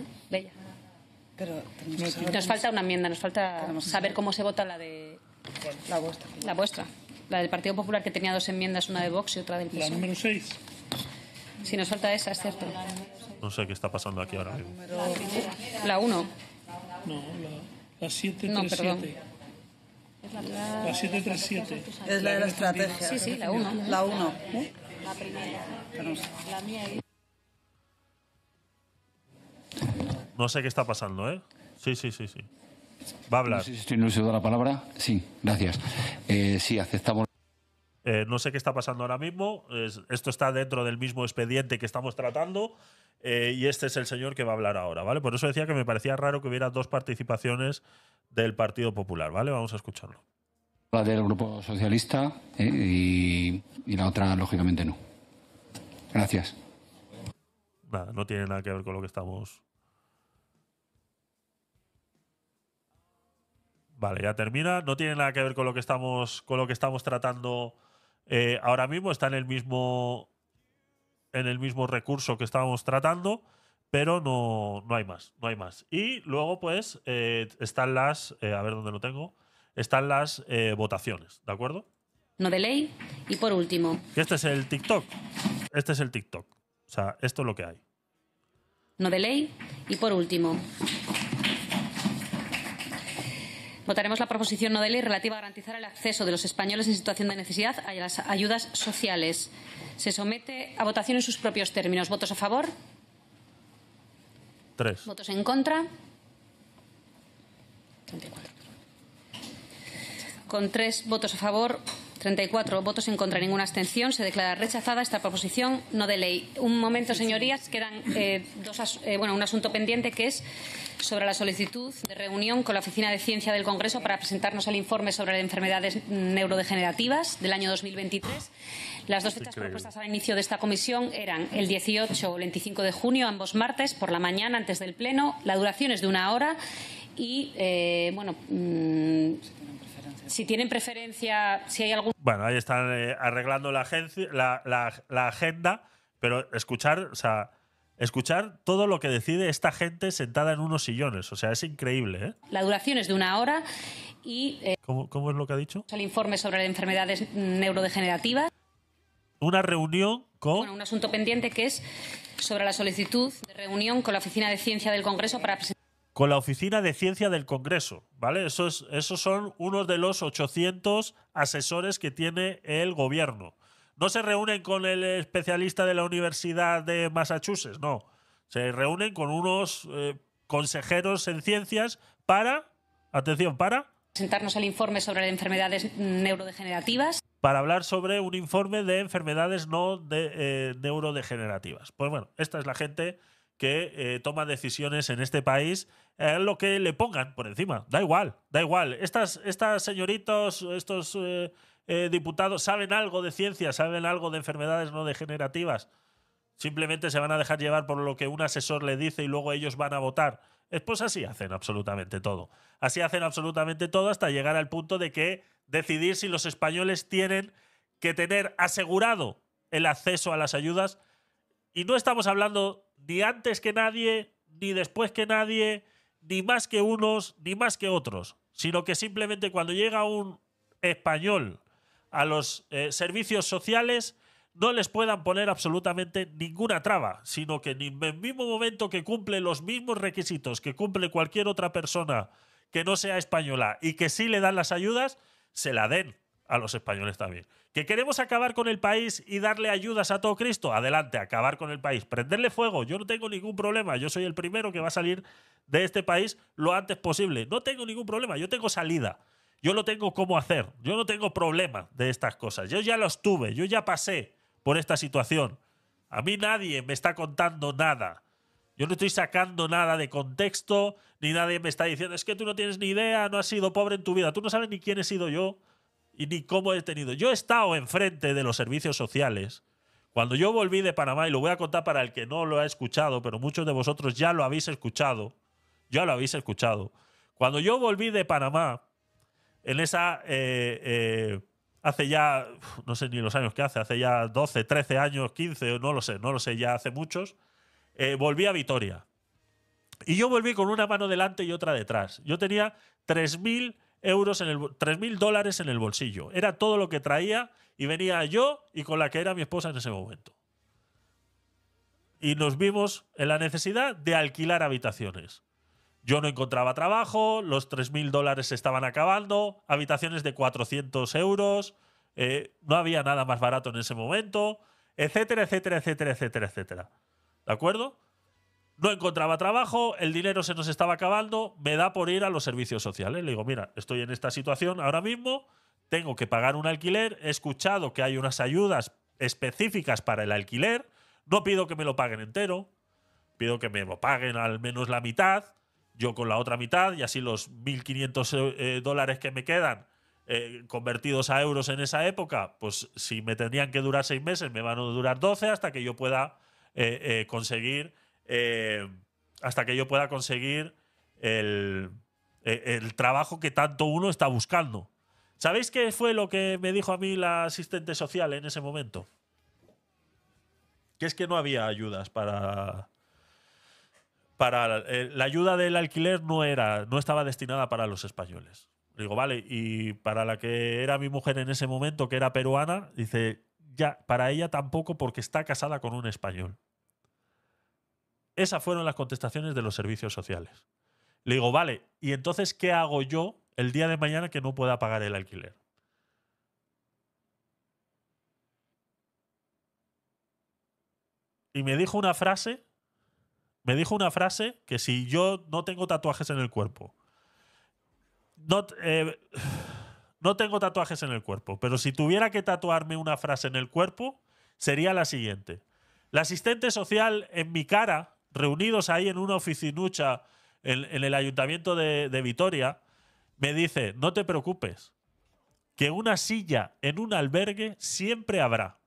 nos falta una enmienda, nos falta saber cómo se vota la de. La vuestra. La del Partido Popular que tenía dos enmiendas, una de Vox y otra del PSOE. La número 6. Si nos falta esa, es cierto. No sé qué está pasando aquí ahora La 1. No, la 737. No, perdón la, 7 737. Es la de la estrategia. Sí, sí, la 1. ¿eh? La 1. ¿Eh? La primera. La mía. No sé qué está pasando, ¿eh? Sí, sí, sí, sí. Va a hablar. Sí, sí, si estoy en el uso la palabra. Sí, gracias. Eh, sí, aceptamos. Eh, no sé qué está pasando ahora mismo. esto está dentro del mismo expediente que estamos tratando. Eh, y este es el señor que va a hablar ahora, ¿vale? Por eso decía que me parecía raro que hubiera dos participaciones del Partido Popular, ¿vale? Vamos a escucharlo. La del Grupo Socialista ¿eh? y, la otra, lógicamente, no. Gracias. no tiene nada que ver con lo que estamos. Vale, ya termina. No tiene nada que ver con lo que estamos, con lo que estamos tratando eh, ahora mismo está en el mismo en el mismo recurso que estábamos tratando, pero no, hay más, no hay más. Y luego, pues, eh, están las, eh, a ver dónde lo tengo, están las votaciones, ¿de acuerdo? No de ley. Y por último. Este es el TikTok. Este es el TikTok. O sea, esto es lo que hay. No de ley. Y por último votaremos la proposición no de ley relativa a garantizar el acceso de los españoles en situación de necesidad a las ayudas sociales. Se somete a votación en sus propios términos. ¿Votos a favor? Tres. ¿Votos en contra? 34. Con tres votos a favor, 34 votos en contra, ninguna abstención. Se declara rechazada esta proposición no de ley. Un momento, señorías. Quedan eh, dos eh, bueno, un asunto pendiente que es sobre la solicitud de reunión con la Oficina de Ciencia del Congreso para presentarnos el informe sobre enfermedades neurodegenerativas del año 2023. Las dos fechas propuestas al inicio de esta comisión eran el 18 o el 25 de junio, ambos martes, por la mañana, antes del Pleno. La duración es de una hora y, eh, bueno. Mm, si tienen preferencia, si hay algún... Bueno, ahí están eh, arreglando la, la, agenda, pero escuchar, o sea, escuchar todo lo que decide esta gente sentada en unos sillones, o sea, es increíble. ¿eh? La duración es de una hora y... Eh, ¿Cómo, ¿Cómo es lo que ha dicho? El informe sobre enfermedades neurodegenerativas. Una reunión con... Bueno, un asunto pendiente que es sobre la solicitud de reunión con la Oficina de Ciencia del Congreso para presentar con la Oficina de Ciencia del Congreso, ¿vale? Esos, son unos de los 800 asesores que tiene el gobierno. No se reúnen con el especialista de la Universidad de Massachusetts, no. Se reúnen con unos eh, consejeros en ciencias para, atención, para... Presentarnos el informe sobre enfermedades neurodegenerativas para hablar sobre un informe de enfermedades no de, eh, neurodegenerativas. Pues bueno, esta es la gente que eh, toma decisiones en este país, eh, lo que le pongan por encima. Da igual, da igual. Estas, estas señoritos, estos eh, diputados, saben algo de ciencia, saben algo de enfermedades no degenerativas. Simplemente se van a dejar llevar por lo que un asesor le dice y luego ellos van a votar. Pues así hacen absolutamente todo. Así hacen absolutamente todo hasta llegar al punto de que decidir si los españoles tienen que tener asegurado el acceso a las ayudas. Y no estamos hablando ni antes que nadie, ni después que nadie, ni más que unos, ni más que otros, sino que simplemente cuando llega un español a los eh, servicios sociales, no les puedan poner absolutamente ninguna traba, sino que en el mismo momento que cumple los mismos requisitos que cumple cualquier otra persona que no sea española y que sí le dan las ayudas, se la den a los españoles también. ¿Que queremos acabar con el país y darle ayudas a todo Cristo? Adelante, acabar con el país. Prenderle fuego, yo no tengo ningún problema. Yo soy el primero que va a salir de este país lo antes posible. No tengo ningún problema, yo tengo salida. Yo lo tengo cómo hacer. Yo no tengo problema de estas cosas. Yo ya los tuve, yo ya pasé por esta situación. A mí nadie me está contando nada. Yo no estoy sacando nada de contexto, ni nadie me está diciendo, es que tú no tienes ni idea, no has sido pobre en tu vida, tú no sabes ni quién he sido yo, y ni cómo he tenido. Yo he estado enfrente de los servicios sociales. Cuando yo volví de Panamá, y lo voy a contar para el que no lo ha escuchado, pero muchos de vosotros ya lo habéis escuchado, ya lo habéis escuchado. Cuando yo volví de Panamá, en esa, eh, eh, hace ya, no sé ni los años que hace, hace ya 12, 13 años, 15, no lo sé, no lo sé, ya hace muchos, eh, volví a Vitoria. Y yo volví con una mano delante y otra detrás. Yo tenía 3.000 euros en el 3.000 dólares en el bolsillo. Era todo lo que traía y venía yo y con la que era mi esposa en ese momento. Y nos vimos en la necesidad de alquilar habitaciones. Yo no encontraba trabajo, los 3.000 dólares se estaban acabando, habitaciones de 400 euros, eh, no había nada más barato en ese momento, etcétera, etcétera, etcétera, etcétera, etcétera. ¿De acuerdo? No encontraba trabajo, el dinero se nos estaba acabando, me da por ir a los servicios sociales. Le digo, mira, estoy en esta situación ahora mismo, tengo que pagar un alquiler, he escuchado que hay unas ayudas específicas para el alquiler, no pido que me lo paguen entero, pido que me lo paguen al menos la mitad, yo con la otra mitad y así los 1.500 eh, eh, dólares que me quedan eh, convertidos a euros en esa época, pues si me tendrían que durar seis meses, me van a durar 12 hasta que yo pueda conseguir eh, hasta que yo pueda conseguir e, el, trabajo que tanto uno está buscando. ¿Sabéis qué fue lo que me dijo a mí la asistente social en ese momento? Que es que no había ayudas para. Para. Eh, la ayuda del alquiler no era. no estaba destinada para los españoles. Digo, vale, y para la que era mi mujer en ese momento, que era peruana, dice, ya, para ella tampoco porque está casada con un español. Esas fueron las contestaciones de los servicios sociales. Le digo, vale, ¿y entonces qué hago yo el día de mañana que no pueda pagar el alquiler? Y me dijo una frase, me dijo una frase que si yo no tengo tatuajes en el cuerpo, no, eh, no tengo tatuajes en el cuerpo, pero si tuviera que tatuarme una frase en el cuerpo, sería la siguiente. La asistente social en mi cara reunidos ahí en una oficinucha en, el ayuntamiento de Vitoria, me dice, no te preocupes, que una silla en un albergue siempre habrá.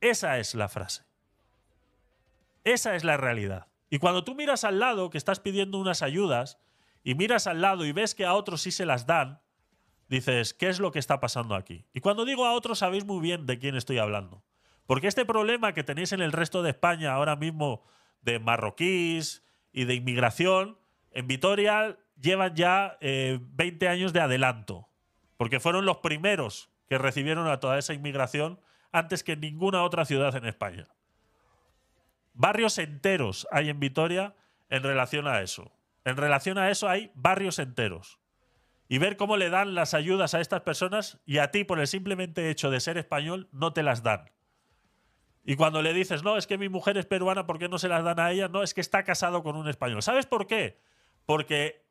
Esa es la frase. Esa es la realidad. Y cuando tú miras al lado, que estás pidiendo unas ayudas, y miras al lado y ves que a otros sí se las dan, dices, ¿qué es lo que está pasando aquí? Y cuando digo a otros, sabéis muy bien de quién estoy hablando. Porque este problema que tenéis en el resto de España ahora mismo de marroquíes y de inmigración, en Vitoria llevan ya 20 eh, años de adelanto, porque fueron los primeros que recibieron a toda esa inmigración antes que en ninguna otra ciudad en España. Barrios enteros hay en Vitoria en relación a eso. En relación a eso hay barrios enteros. Y ver cómo le dan las ayudas a estas personas y a ti por el simplemente hecho de ser español no te las dan. Y cuando le dices, no, es que mi mujer es peruana, ¿por qué no se las dan a ella? No, es que está casado con un español. ¿Sabes por qué? Porque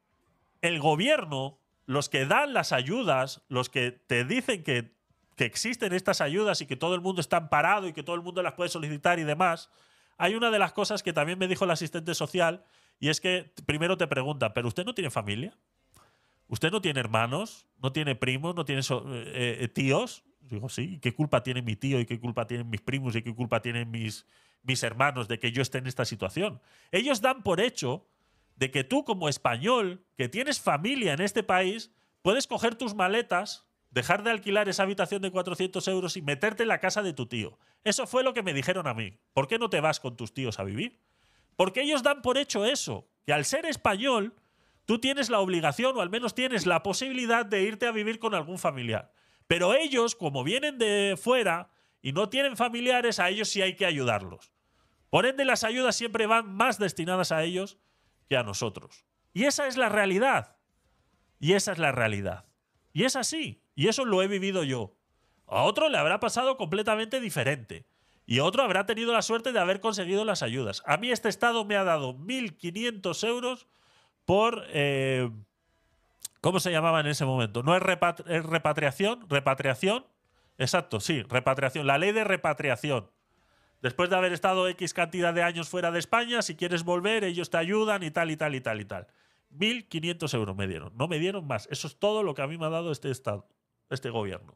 el gobierno, los que dan las ayudas, los que te dicen que, existen estas ayudas y que todo el mundo está amparado y que todo el mundo las puede solicitar y demás, hay una de las cosas que también me dijo el asistente social y es que primero te pregunta, ¿pero usted no tiene familia? ¿Usted no tiene hermanos? ¿No tiene primos? ¿No tiene eh, eh, tíos? Digo, sí, ¿qué culpa tiene mi tío y qué culpa tienen mis primos y qué culpa tienen mis, mis hermanos de que yo esté en esta situación? Ellos dan por hecho de que tú como español, que tienes familia en este país, puedes coger tus maletas, dejar de alquilar esa habitación de 400 euros y meterte en la casa de tu tío. Eso fue lo que me dijeron a mí. ¿Por qué no te vas con tus tíos a vivir? Porque ellos dan por hecho eso, que al ser español, tú tienes la obligación o al menos tienes la posibilidad de irte a vivir con algún familiar. Pero ellos, como vienen de fuera y no tienen familiares, a ellos sí hay que ayudarlos. Por ende, las ayudas siempre van más destinadas a ellos que a nosotros. Y esa es la realidad. Y esa es la realidad. Y es así. Y eso lo he vivido yo. A otro le habrá pasado completamente diferente. Y otro habrá tenido la suerte de haber conseguido las ayudas. A mí este Estado me ha dado 1.500 euros por, eh, ¿Cómo se llamaba en ese momento? ¿No es, repatriación? ¿Repatriación? Exacto, sí, repatriación. La ley de repatriación. Después de haber estado X cantidad de años fuera de España, si quieres volver, ellos te ayudan y tal y tal y tal y tal. 1.500 euros me dieron. No me dieron más. Eso es todo lo que a mí me ha dado este Estado, este gobierno.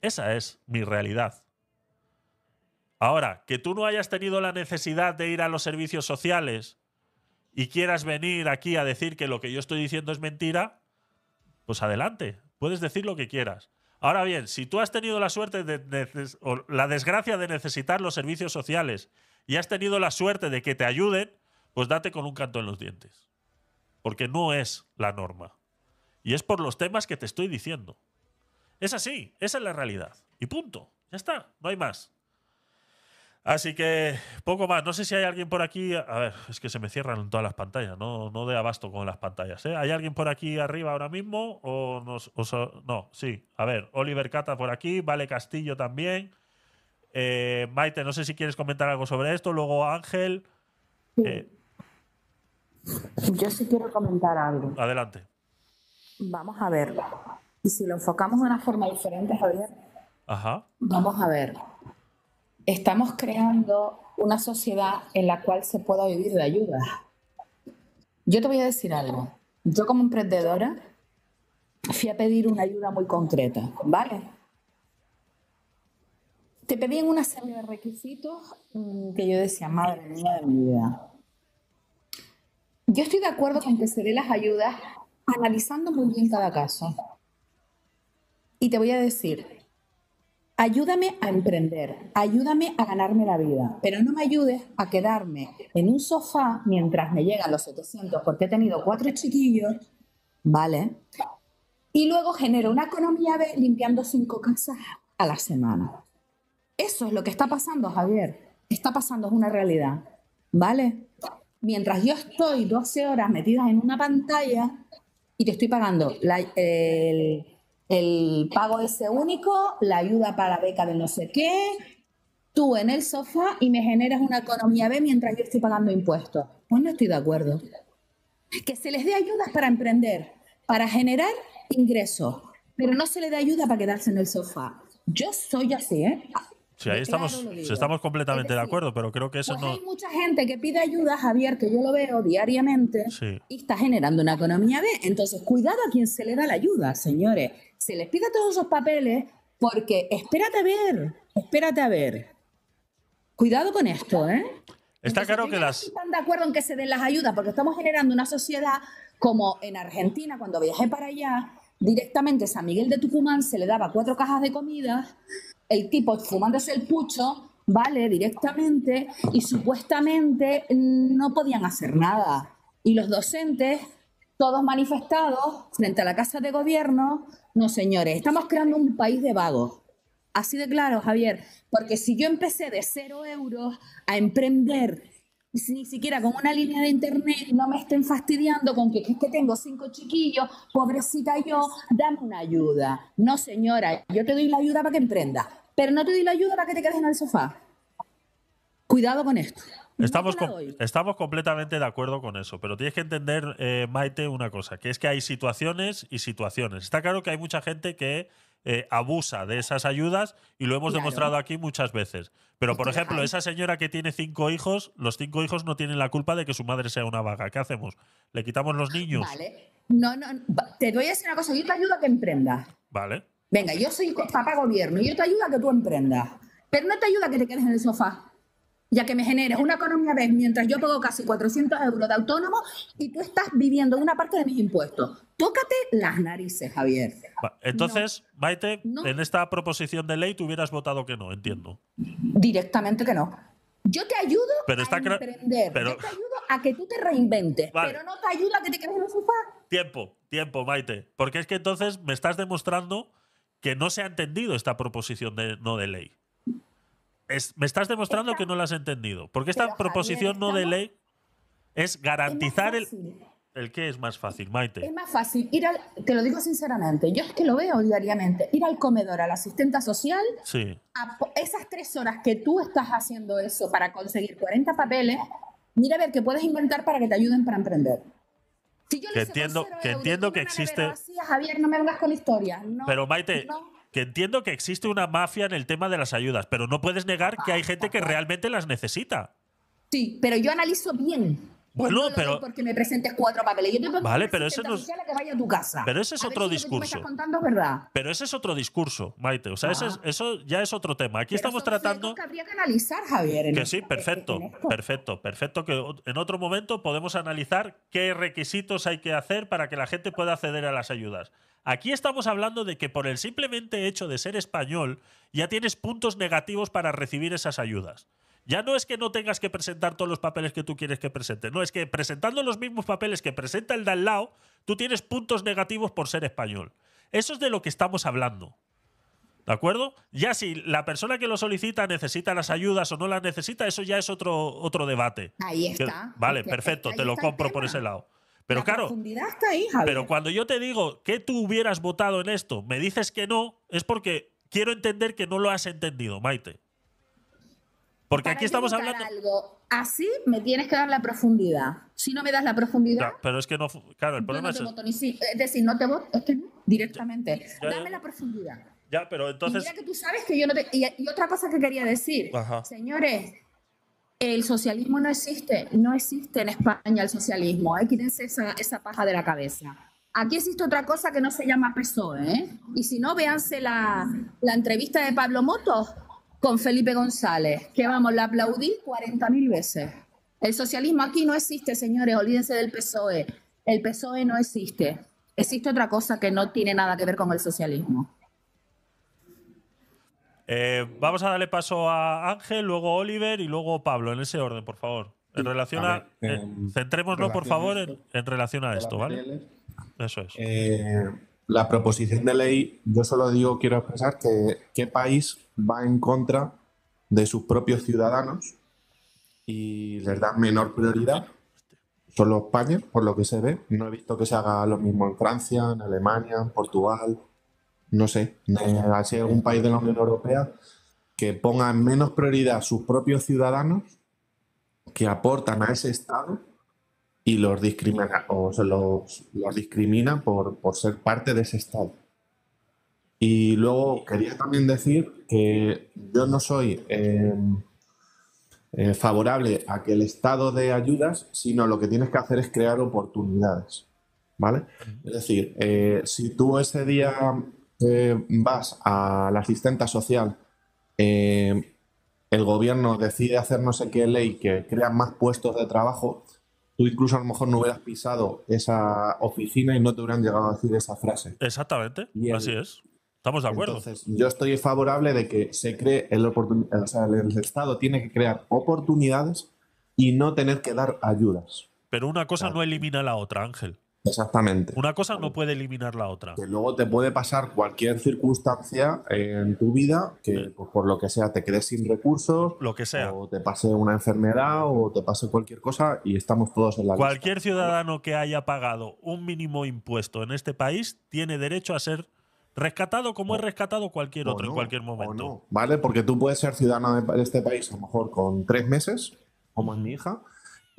Esa es mi realidad. Ahora, que tú no hayas tenido la necesidad de ir a los servicios sociales y quieras venir aquí a decir que lo que yo estoy diciendo es mentira, pues adelante, puedes decir lo que quieras. Ahora bien, si tú has tenido la suerte de, o la desgracia de necesitar los servicios sociales y has tenido la suerte de que te ayuden, pues date con un canto en los dientes. Porque no es la norma. Y es por los temas que te estoy diciendo. Es así, esa es la realidad. Y punto. Ya está, no hay más. Así que poco más. No sé si hay alguien por aquí. A ver, es que se me cierran todas las pantallas. No, de abasto con las pantallas. ¿eh? ¿Hay alguien por aquí arriba ahora mismo? O, no, sí. A ver, Oliver Cata por aquí. Vale Castillo también. Eh, Maite, no sé si quieres comentar algo sobre esto. Luego Ángel. Eh, Yo sí quiero comentar algo. Adelante. Vamos a verlo. Y si lo enfocamos de una forma diferente, Javier. Ajá. Vamos a ver estamos creando una sociedad en la cual se pueda vivir de ayuda. Yo te voy a decir algo. Yo como emprendedora fui a pedir una ayuda muy concreta, ¿vale? Te en una serie de requisitos mm, que yo decía, madre mía de mi vida. Yo estoy de acuerdo con que se dé las ayudas analizando muy bien cada caso. Y te voy a decir, Ayúdame a emprender, ayúdame a ganarme la vida, pero no me ayudes a quedarme en un sofá mientras me llegan los 700 porque he tenido cuatro chiquillos, ¿vale? Y luego genero una economía B limpiando cinco casas a la semana. Eso es lo que está pasando, Javier. Está pasando, es una realidad, ¿vale? Mientras yo estoy 12 horas metida en una pantalla y te estoy pagando el el pago ese único, la ayuda para la beca de no sé qué, tú en el sofá y me generas una economía B mientras yo estoy pagando impuestos. Pues no estoy de acuerdo. Que se les dé ayudas para emprender, para generar ingresos, pero no se le dé ayuda para quedarse en el sofá. Yo soy así, ¿eh? Sí, ahí estamos, estamos completamente de acuerdo, pero creo que eso pues no. Hay mucha gente que pide ayudas, Javier, que yo lo veo diariamente, y está generando una economía B. Entonces, cuidado a quien se le da la ayuda, señores se les pida todos esos papeles porque espérate a ver, espérate a ver. Cuidado con esto, ¿eh? Está claro que las... Están de acuerdo en que se den las ayudas porque estamos generando una sociedad como en Argentina, cuando viajé para allá, directamente San Miguel de Tucumán se le daba cuatro cajas de comida, el tipo fumándose el pucho, ¿vale? Directamente, y supuestamente mm, no podían hacer nada. Y los docentes todos manifestados frente a la Casa de Gobierno. No, señores, estamos creando un país de vagos. Así de claro, Javier, porque si yo empecé de cero euros a emprender ni siquiera con una línea de internet, no me estén fastidiando con que es que tengo cinco chiquillos, pobrecita yo, dame una ayuda. No, señora, yo te doy la ayuda para que emprendas, pero no te doy la ayuda para que te quedes en el sofá. Cuidado con esto. Estamos, completamente de acuerdo con eso, pero tienes que entender, eh, Maite, una cosa, que es que hay situaciones y situaciones. Está claro que hay mucha gente que eh, abusa de esas ayudas y lo hemos demostrado aquí muchas veces. Pero, por ejemplo, esa señora que tiene cinco hijos, los cinco hijos no tienen la culpa de que su madre sea una vaga. ¿Qué hacemos? ¿Le quitamos los niños? Vale. No, no, te voy a decir una cosa, yo te ayudo a que emprendas. Vale. Venga, yo soy papá gobierno, yo te ayudo a que tú emprendas. Pero no te ayuda a que te quedes en el sofá ya que me generes una economía de mientras yo pago casi 400 euros de autónomo y tú estás viviendo una parte de mis impuestos. Tócate las narices, Javier. Entonces, Maite, en esta proposición de ley tú hubieras votado que no, entiendo. Directamente que no. Yo te ayudo a emprender, yo te ayudo a que tú te reinventes, pero no te ayuda a que te quedes en el sofá. Tiempo, tiempo, Maite, porque es que entonces me estás demostrando que no se ha entendido esta proposición de no de ley me estás demostrando que no lo has entendido. Porque esta proposición no de ley es garantizar el. ¿El qué es más fácil, Maite? Es más fácil ir al. Te lo digo sinceramente, yo es que lo veo diariamente. Ir al comedor, a la asistenta social. Sí. A esas tres horas que tú estás haciendo eso para conseguir 40 papeles, mira a ver qué puedes inventar para que te ayuden para emprender. que entiendo, que, entiendo que existe. Javier, no me vengas con historia. pero Maite, que entiendo que existe una mafia en el tema de las ayudas, pero no puedes negar que hay gente que realmente las necesita. Sí, pero yo analizo bien. Bueno, pero porque me presentes cuatro papeles. Yo vale, pero eso no es... que vaya a tu casa. Pero ese es otro si discurso. Me contando, ¿verdad? Pero ese es otro discurso, Maite. O sea, eso ya es otro tema. Aquí estamos tratando. Que habría que analizar, Javier. que sí, perfecto, perfecto, perfecto. Que en otro momento podemos analizar qué requisitos hay que hacer para que la gente pueda acceder a las ayudas. Aquí estamos hablando de que por el simplemente hecho de ser español ya tienes puntos negativos para recibir esas ayudas. Ya no es que no tengas que presentar todos los papeles que tú quieres que presente, no, es que presentando los mismos papeles que presenta el de al lado, tú tienes puntos negativos por ser español. Eso es de lo que estamos hablando. ¿De acuerdo? Ya si la persona que lo solicita necesita las ayudas o no las necesita, eso ya es otro, otro debate. Ahí está. vale, perfecto, te lo compro por ese lado. Pero claro. Profundidad está ahí, Javier. Pero cuando yo te digo que tú hubieras votado en esto, me dices que no, es porque quiero entender que no lo has entendido, Maite. Porque aquí estamos hablando. Algo así me tienes que dar la profundidad. Si no me das la profundidad. pero es que no. Claro, el problema es. es decir, no te voto directamente. Dame la profundidad. Ya, pero entonces. Y que tú sabes que yo no te. otra cosa que quería decir. Ajá. Señores, el socialismo no existe, no existe en España el socialismo. Hay ¿eh? Quítense esa, esa paja de la cabeza. Aquí existe otra cosa que no se llama PSOE. ¿eh? Y si no, véanse la, la, entrevista de Pablo Motos con Felipe González, que vamos, la aplaudí 40.000 veces. El socialismo aquí no existe, señores, olvídense del PSOE. El PSOE no existe. Existe otra cosa que no tiene nada que ver con el socialismo. Eh, vamos a darle paso a Ángel, luego Oliver y luego Pablo, en ese orden, por favor. En relación a. Eh, eh, por favor, en, relación a esto, ¿vale? Eso es. la proposición de ley, yo solo digo, quiero expresar que qué país va en contra de sus propios ciudadanos y les da menor prioridad. Solo España, por lo que se ve. No he visto que se haga lo mismo en Francia, en Alemania, en Portugal, no sé, así algún país de la Unión Europea que ponga en menos prioridad a sus propios ciudadanos que aportan a ese Estado y los discrimina, o los, discrimina por, ser parte de ese Estado. Y luego quería también decir que yo no soy em, eh, favorable a que el Estado de ayudas, sino lo que tienes que hacer es crear oportunidades. ¿Vale? Es decir, eh, si tú ese día eh, vas a la asistenta social, eh, el gobierno decide hacer no sé qué ley que crea más puestos de trabajo, tú incluso a lo mejor no hubieras pisado esa oficina y no te hubieran llegado a decir esa frase. Exactamente, así es. Estamos de acuerdo. Entonces, yo estoy favorable de que se cree el o sea, el Estado tiene que crear oportunidades y no tener que dar ayudas. Pero una cosa no elimina la otra, Ángel. Exactamente. Una cosa no puede eliminar la otra. Que luego te puede pasar cualquier circunstancia en tu vida que pues, por lo que sea te quedes sin recursos, lo que sea, o te pase una enfermedad o te pase cualquier cosa y estamos todos en la Cualquier ciudadano que haya pagado un mínimo impuesto en este país tiene derecho a ser rescatado como es rescatado cualquier otro en cualquier momento. ¿Vale? Porque tú puedes ser ciudadano de este país a lo mejor con tres meses, como es mi hija,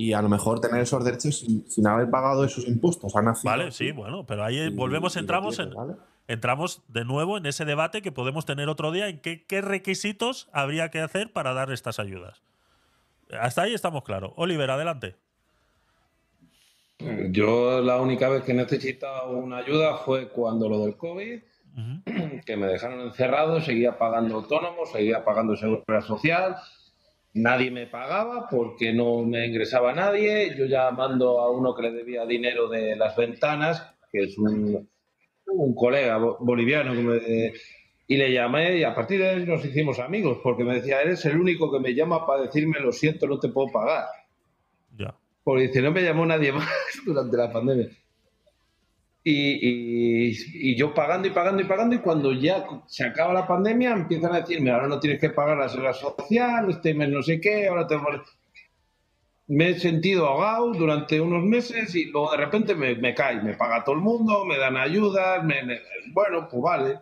y a lo mejor tener esos derechos sin, haber pagado esos impuestos. vale, sí, bueno, pero ahí volvemos, entramos en, entramos de nuevo en ese debate que podemos tener otro día en qué, requisitos habría que hacer para dar estas ayudas. Hasta ahí estamos claros. Oliver, adelante. Eh, yo la única vez que necesitaba una ayuda fue cuando lo del COVID, que me dejaron encerrado, seguía pagando autónomos, seguía pagando seguridad social, Nadie me pagaba porque no me ingresaba nadie. Yo ya mando a uno que le debía dinero de las ventanas, que es un, colega boliviano y le llamé y a partir de ahí nos hicimos amigos porque me decía, eres el único que me llama para decirme lo siento, no te puedo pagar. Ya. Porque dice, no me llamó nadie más durante la pandemia. Y, yo pagando y pagando y pagando, y cuando ya se acaba la pandemia, empiezan a decirme, ahora no tienes que pagar la seguridad social, este mes no sé qué, ahora te... Me he sentido ahogado durante unos meses y luego de repente me, cae, me paga todo el mundo, me dan ayudas, bueno, pues vale.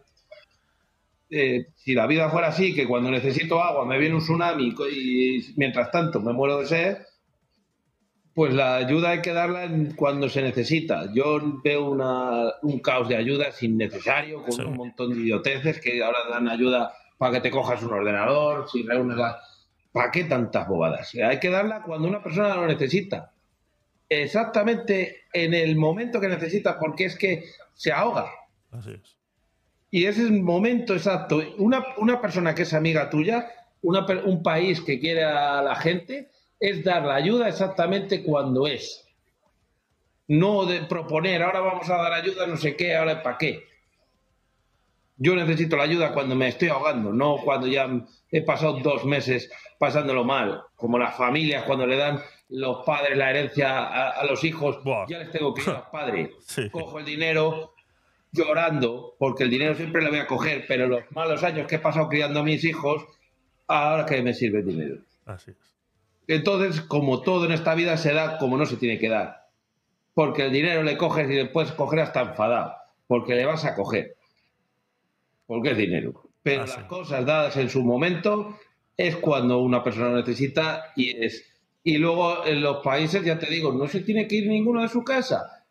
Eh, si la vida fuera así, que cuando necesito agua me viene un tsunami y mientras tanto me muero de sed, pues la ayuda hay que darla cuando se necesita. Yo veo una, un caos de ayudas innecesario, con un montón de idioteces que ahora dan ayuda para que te cojas un ordenador, si reúnes la... ¿Para qué tantas bobadas? Hay que darla cuando una persona lo necesita. Exactamente en el momento que necesita, porque es que se ahoga. Así es. Y ese es el momento exacto. Una, una persona que es amiga tuya, un país que quiere a la gente, es dar la ayuda exactamente cuando es. No de proponer, ahora vamos a dar ayuda, no sé qué, ahora para qué. Yo necesito la ayuda cuando me estoy ahogando, no cuando ya he pasado dos meses pasándolo mal, como las familias cuando le dan los padres la herencia a, los hijos, ya les tengo que ir a los Cojo el dinero llorando, porque el dinero siempre lo voy a coger, pero los malos años que he pasado criando a mis hijos, ahora que me sirve el dinero. Así es. Entonces, como todo en esta vida, se da como no se tiene que dar. Porque el dinero le coges y después coger hasta enfadado. Porque le vas a coger. Porque es dinero. Pero ah, las cosas dadas en su momento es cuando una persona lo necesita y es. Y luego en los países, ya te digo, no se tiene que ir ninguno de su casa.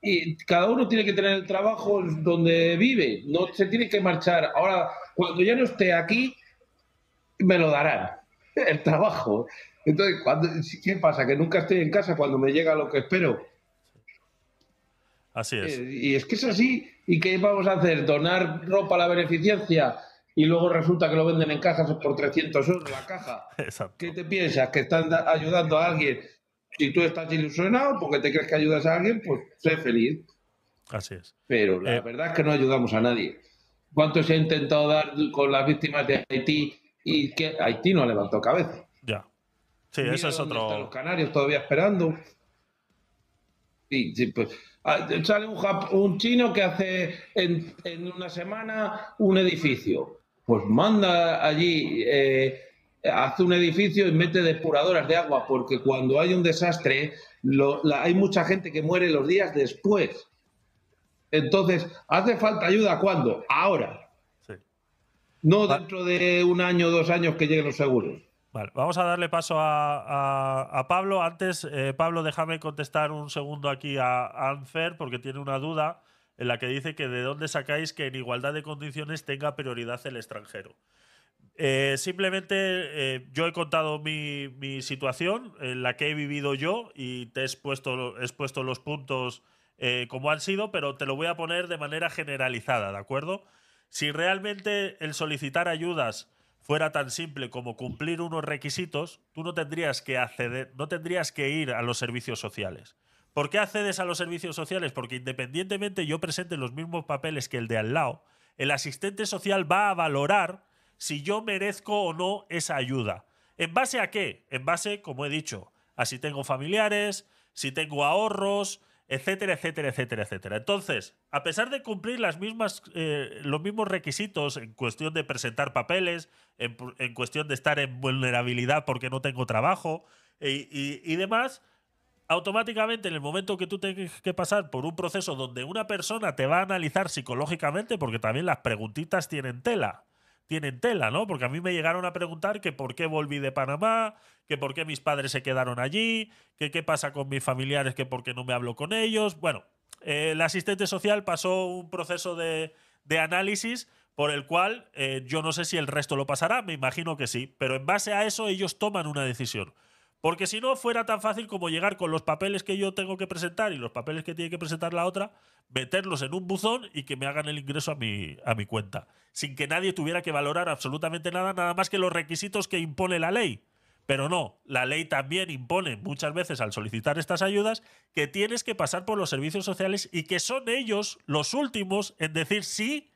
Y cada uno tiene que tener el trabajo donde vive. No se tiene que marchar. Ahora, cuando ya no esté aquí, me lo darán. El trabajo. Entonces, cuando, ¿qué pasa? Que nunca estoy en casa cuando me llega lo que espero. Así es. Eh, y es que es así. ¿Y qué vamos a hacer? ¿Donar ropa a la beneficencia? Y luego resulta que lo venden en cajas por 300 euros la caja. Exacto. ¿Qué te piensas? ¿Que están ayudando a alguien? Si tú estás ilusionado porque te crees que ayudas a alguien, pues sé feliz. Así es. Pero la eh, verdad es que no ayudamos a nadie. ¿Cuánto se ha intentado dar con las víctimas de Haití y que Haití no ha levantado cabeza? Sí, eso es otro. los canarios todavía esperando. Sí, pues, ah, Sale un, chino que hace en, una semana un edificio. Pues manda allí, eh, hace un edificio y mete depuradoras de agua, porque cuando hay un desastre, hay mucha gente que muere los días después. Entonces, ¿hace falta ayuda cuándo? Ahora. No ah. dentro de un año o dos años que lleguen los seguros vamos a darle paso a, Pablo. Antes, eh, Pablo, déjame contestar un segundo aquí a, Anfer, porque tiene una duda en la que dice que de dónde sacáis que en igualdad de condiciones tenga prioridad el extranjero. Eh, simplemente eh, yo he contado mi, situación, en la que he vivido yo, y te he expuesto, he expuesto los puntos como han sido, pero te lo voy a poner de manera generalizada, ¿de acuerdo? Si realmente el solicitar ayudas fuera tan simple como cumplir unos requisitos, tú no tendrías que acceder, no tendrías que ir a los servicios sociales. ¿Por qué accedes a los servicios sociales? Porque independientemente yo presente los mismos papeles que el de al lado, el asistente social va a valorar si yo merezco o no esa ayuda. ¿En base a qué? En base, como he dicho, a si tengo familiares, si tengo ahorros, etcétera, etcétera, etcétera, etcétera. Entonces, a pesar de cumplir eh, los mismos requisitos en cuestión de presentar papeles, en, cuestión de estar en vulnerabilidad porque no tengo trabajo eh, y, y demás, automáticamente en el momento que tú tengas que pasar por un proceso donde una persona te va a analizar psicológicamente, porque también las preguntitas tienen tela, tienen tela, ¿no? Porque a mí me llegaron a preguntar que por qué volví de Panamá, que por qué mis padres se quedaron allí, que qué pasa con mis familiares, que por qué no me hablo con ellos. Bueno, eh, el asistente social pasó un proceso de, análisis por el cual eh, yo no sé si el resto lo pasará, me imagino que sí, pero en base a eso ellos toman una decisión. Porque si no fuera tan fácil como llegar con los papeles que yo tengo que presentar y los papeles que tiene que presentar la otra, meterlos en un buzón y que me hagan el ingreso a mi, a mi cuenta, sin que nadie tuviera que valorar absolutamente nada, nada más que los requisitos que impone la ley. Pero no, la ley también impone muchas veces al solicitar estas ayudas que tienes que pasar por los servicios sociales y que son ellos los últimos en decir si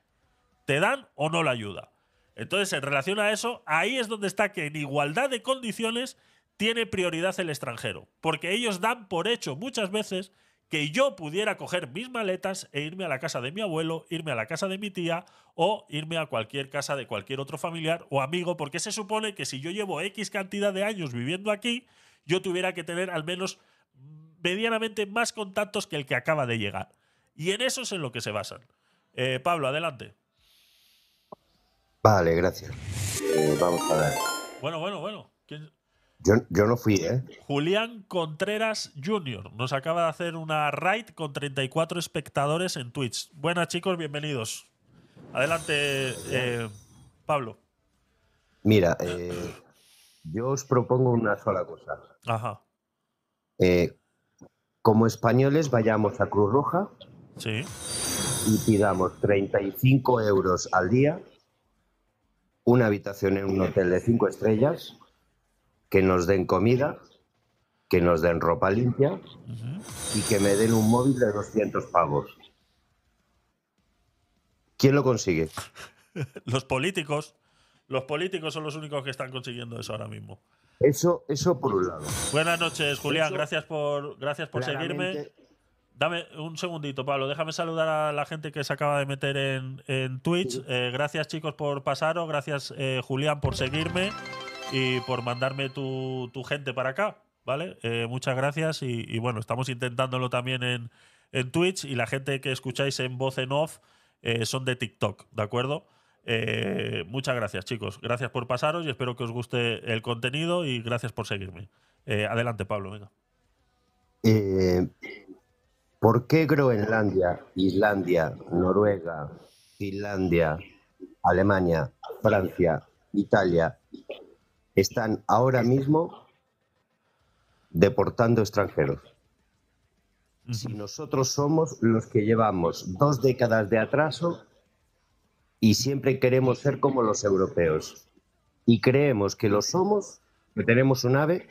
te dan o no la ayuda. Entonces, en relación a eso, ahí es donde está que en igualdad de condiciones tiene prioridad el extranjero, porque ellos dan por hecho muchas veces que yo pudiera coger mis maletas e irme a la casa de mi abuelo, irme a la casa de mi tía o irme a cualquier casa de cualquier otro familiar o amigo, porque se supone que si yo llevo X cantidad de años viviendo aquí, yo tuviera que tener al menos medianamente más contactos que el que acaba de llegar. Y en eso es en lo que se basan. Eh, Pablo, adelante. Vale, gracias. Eh, vamos a ver. Bueno, bueno, bueno. Yo, no fui, ¿eh? Julián Contreras Jr. nos acaba de hacer una raid con 34 espectadores en Twitch. Buenas, chicos, bienvenidos. Adelante, eh, Pablo. Mira, eh, yo os propongo una sola cosa. Ajá. Eh, como españoles, vayamos a Cruz Roja. Sí. Y pidamos 35 euros al día, una habitación en un hotel de 5 estrellas que nos den comida, que nos den ropa limpia y que me den un móvil de 200 pavos. ¿Quién lo consigue? los políticos. Los políticos son los únicos que están consiguiendo eso ahora mismo. Eso, eso por un lado. Buenas noches, Julián. gracias por, gracias por seguirme. Dame un segundito, Pablo. Déjame saludar a la gente que se acaba de meter en, en Twitch. Eh, gracias, chicos, por pasaros. Gracias, eh, Julián, por seguirme y por mandarme tu, gente para acá, ¿vale? Eh, muchas gracias y, bueno, estamos intentándolo también en, Twitch y la gente que escucháis en voz en off eh, son de TikTok, ¿de acuerdo? Eh, muchas gracias chicos, gracias por pasaros y espero que os guste el contenido y gracias por seguirme. adelante Pablo, venga. ¿Por qué Groenlandia, Islandia, Noruega, Finlandia, Alemania, Francia, Italia están ahora mismo deportando extranjeros. Si nosotros somos los que llevamos dos décadas de atraso y siempre queremos ser como los europeos y creemos que lo somos, que tenemos un ave,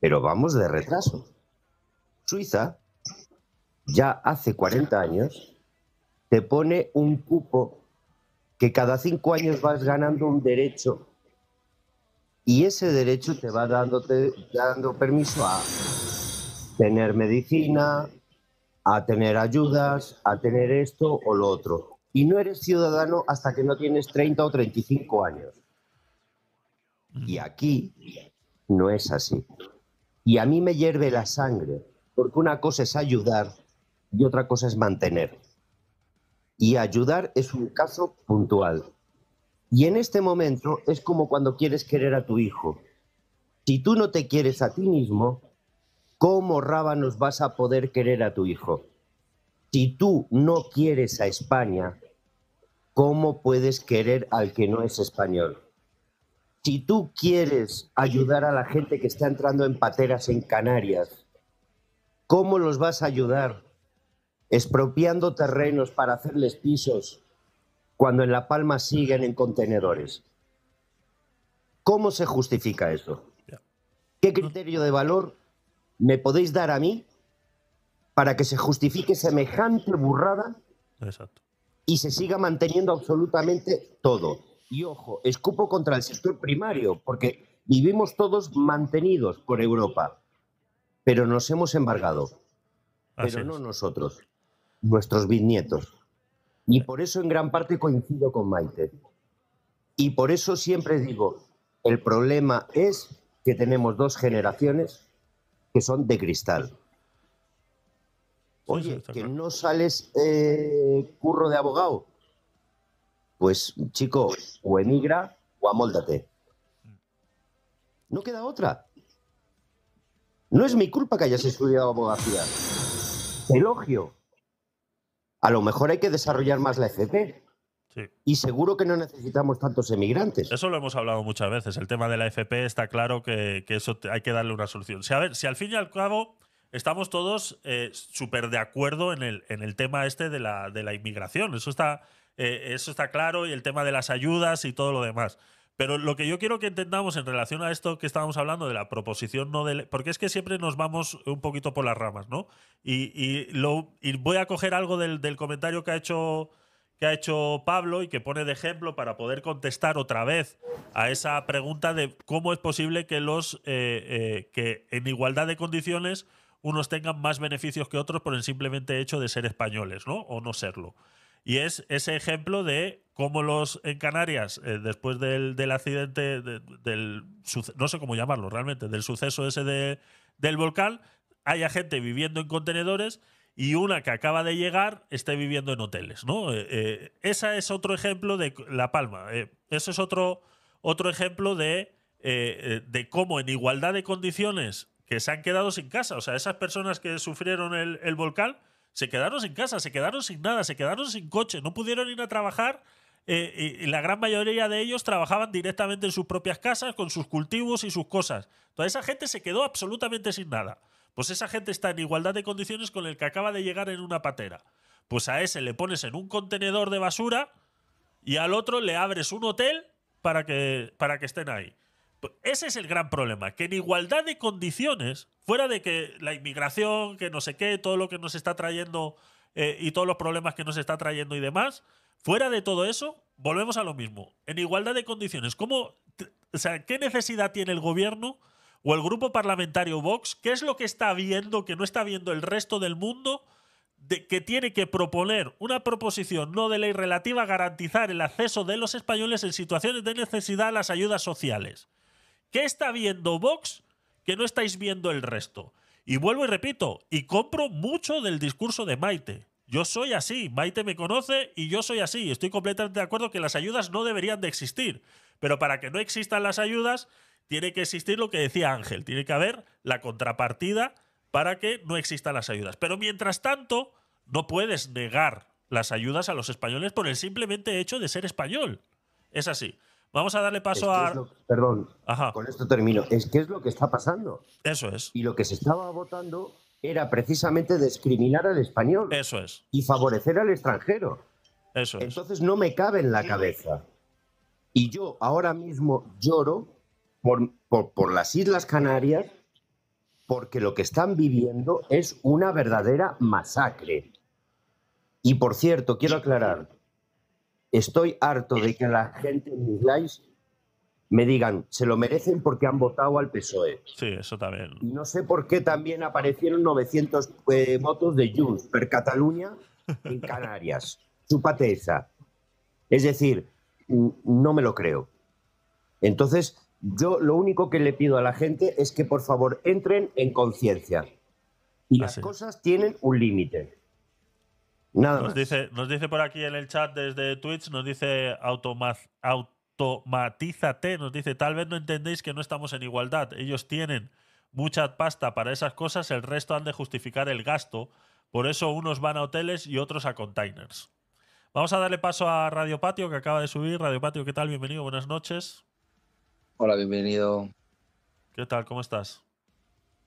pero vamos de retraso. Suiza ya hace 40 años te pone un cupo que cada cinco años vas ganando un derecho y ese derecho te va dándote, dando permiso a tener medicina, a tener ayudas, a tener esto o lo otro. Y no eres ciudadano hasta que no tienes 30 o 35 años. Y aquí no es así. Y a mí me hierve la sangre, porque una cosa es ayudar y otra cosa es mantener. Y ayudar es un caso puntual. Y en este momento es como cuando quieres querer a tu hijo. Si tú no te quieres a ti mismo, ¿cómo rábanos vas a poder querer a tu hijo? Si tú no quieres a España, ¿cómo puedes querer al que no es español? Si tú quieres ayudar a la gente que está entrando en pateras en Canarias, ¿cómo los vas a ayudar? Expropiando terrenos para hacerles pisos, cuando en La Palma siguen en contenedores. ¿Cómo se justifica eso? ¿Qué criterio de valor me podéis dar a mí para que se justifique semejante burrada y se siga manteniendo absolutamente todo? Y ojo, escupo contra el sector primario, porque vivimos todos mantenidos por Europa, pero nos hemos embargado, pero no nosotros, nuestros bisnietos. Y por eso en gran parte coincido con Maite. Y por eso siempre digo, el problema es que tenemos dos generaciones que son de cristal. Oye, que no sales eh, curro de abogado. Pues chico, o emigra o amóldate. No queda otra. No es mi culpa que hayas estudiado abogacía. Elogio a lo mejor hay que desarrollar más la FP. E y seguro que no necesitamos tantos emigrantes. Eso lo hemos hablado muchas veces. El tema de la FP e está claro que, eso hay que darle una solución. Si, a ver, si al fin y al cabo estamos todos eh, súper de acuerdo en el, en el tema este de la, inmigración, eso está, eh, eso está claro, y el tema de las ayudas y todo lo demás. Pero lo que yo quiero que entendamos en relación a esto que estábamos hablando de la proposición no de Porque es que siempre nos vamos un poquito por las ramas, ¿no? Y, y, lo, voy a coger algo del, del, comentario que ha, hecho, que ha hecho Pablo y que pone de ejemplo para poder contestar otra vez a esa pregunta de cómo es posible que, los, eh, eh, que en igualdad de condiciones unos tengan más beneficios que otros por el simplemente hecho de ser españoles, ¿no? O no serlo. Y es ese ejemplo de cómo los en Canarias, eh, después del, accidente, del no sé cómo llamarlo realmente, del suceso ese del volcán, haya gente viviendo en contenedores y una que acaba de llegar esté viviendo en hoteles. ¿no? Eh, eh, ese es otro ejemplo de La Palma. Ese es otro, otro ejemplo de, cómo en igualdad de condiciones que se han quedado sin casa, o sea, esas personas que sufrieron el volcán, se quedaron sin casa, se quedaron sin nada, se quedaron sin coche, no pudieron ir a trabajar. Eh, y la gran mayoría de ellos trabajaban directamente en sus propias casas, con sus cultivos y sus cosas. Toda esa gente se quedó absolutamente sin nada. Pues esa gente está en igualdad de condiciones con el que acaba de llegar en una patera. Pues a ese le pones en un contenedor de basura y al otro le abres un hotel para que, para que estén ahí. Pues ese es el gran problema, que en igualdad de condiciones, fuera de que la inmigración, que no sé qué, todo lo que nos está trayendo eh, y todos los problemas que nos está trayendo y demás, fuera de todo eso, volvemos a lo mismo. En igualdad de condiciones, ¿cómo, o sea, ¿qué necesidad tiene el gobierno o el grupo parlamentario Vox? ¿Qué es lo que está viendo, que no está viendo el resto del mundo? De que tiene que proponer una proposición no de ley relativa a garantizar el acceso de los españoles en situaciones de necesidad a las ayudas sociales. ¿Qué está viendo Vox que no estáis viendo el resto? Y vuelvo y repito, y compro mucho del discurso de Maite. Yo soy así, Maite me conoce y yo soy así. Estoy completamente de acuerdo que las ayudas no deberían de existir. Pero para que no existan las ayudas, tiene que existir lo que decía Ángel, tiene que haber la contrapartida para que no existan las ayudas. Pero mientras tanto, no puedes negar las ayudas a los españoles por el simplemente hecho de ser español. Es así. Vamos a darle paso a. perdón, con esto termino. Es que es lo que está pasando. Eso es. Y lo que se estaba votando era precisamente discriminar al español. Eso es. Y favorecer al extranjero. Eso es. Entonces no me cabe en la cabeza. Y yo ahora mismo lloro por, por las Islas Canarias porque lo que están viviendo es una verdadera masacre. Y por cierto, quiero aclarar, Estoy harto de que la gente en mis lives me digan, se lo merecen porque han votado al PSOE. Sí, eso también. Y no sé por qué también aparecieron 900 eh, votos de Junts per Cataluña en Canarias. Su pateza. Es decir, no me lo creo. Entonces, yo lo único que le pido a la gente es que por favor entren en conciencia. Y ah, las cosas tienen un límite nos Dice, nos dice por aquí en el chat desde Twitch, nos dice automatízate, nos dice, tal vez no entendéis que no estamos en igualdad. Ellos tienen mucha pasta para esas cosas, el resto han de justificar el gasto. Por eso unos van a hoteles y otros a containers. Vamos a darle paso a Radio Patio, que acaba de subir. Radio Patio, ¿qué tal? Bienvenido, buenas noches. Hola, bienvenido. ¿Qué tal? ¿Cómo estás?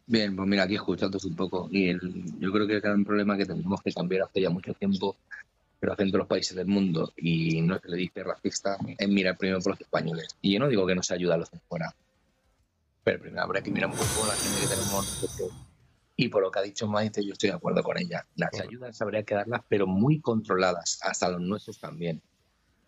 Bien, pues mira, aquí escuchándote un poco. Y yo creo que el un problema que tenemos que cambiar hace ya mucho tiempo, pero hacen todos los países del mundo, y no es que le dice racista, es mirar primero por los españoles. Y yo no digo que no se ayuda a los de pero primero habrá que mirar un poco la gente que tenemos. Y por lo que ha dicho Maite, yo estoy de acuerdo con ella. Las ayudas habría que darlas, pero muy controladas, hasta los nuestros también.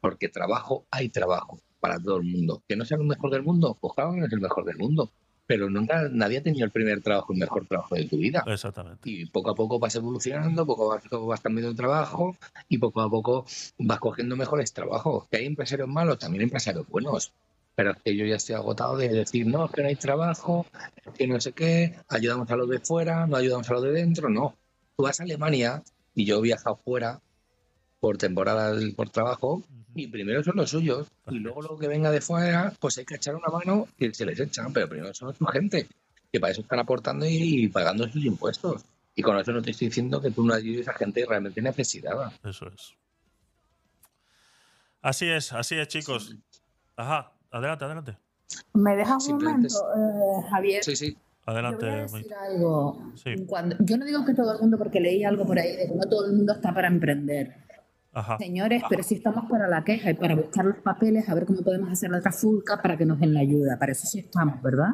Porque trabajo hay trabajo para todo el mundo. Que no sea el mejor del mundo, pues no es el mejor del mundo pero nunca nadie ha tenido el primer trabajo, el mejor trabajo de tu vida. Exactamente. Y poco a poco vas evolucionando, poco a poco vas cambiando el trabajo y poco a poco vas cogiendo mejores trabajos. Que hay empresarios malos, también hay empresarios buenos. Pero es que yo ya estoy agotado de decir, no, es que no hay trabajo, es que no sé qué, ayudamos a los de fuera, no ayudamos a los de dentro, no. Tú vas a Alemania y yo he viajado fuera por temporada por trabajo y primero son los suyos. Y luego lo que venga de fuera, pues hay que echar una mano y se les echan. Pero primero son su gente, que para eso están aportando y pagando sus impuestos. Y con eso no te estoy diciendo que tú no ayudes a gente realmente necesitada. Eso es. Así es, así es, chicos. Ajá, adelante, adelante. ¿Me dejas un momento, eh, Javier? Sí, sí. Adelante. algo. yo no digo que todo el mundo, porque leí algo por ahí de que no todo el mundo está para emprender. Señores, pero si sí estamos para la queja y para buscar los papeles, a ver cómo podemos hacer la trafulca para que nos den la ayuda. Para eso sí estamos, ¿verdad?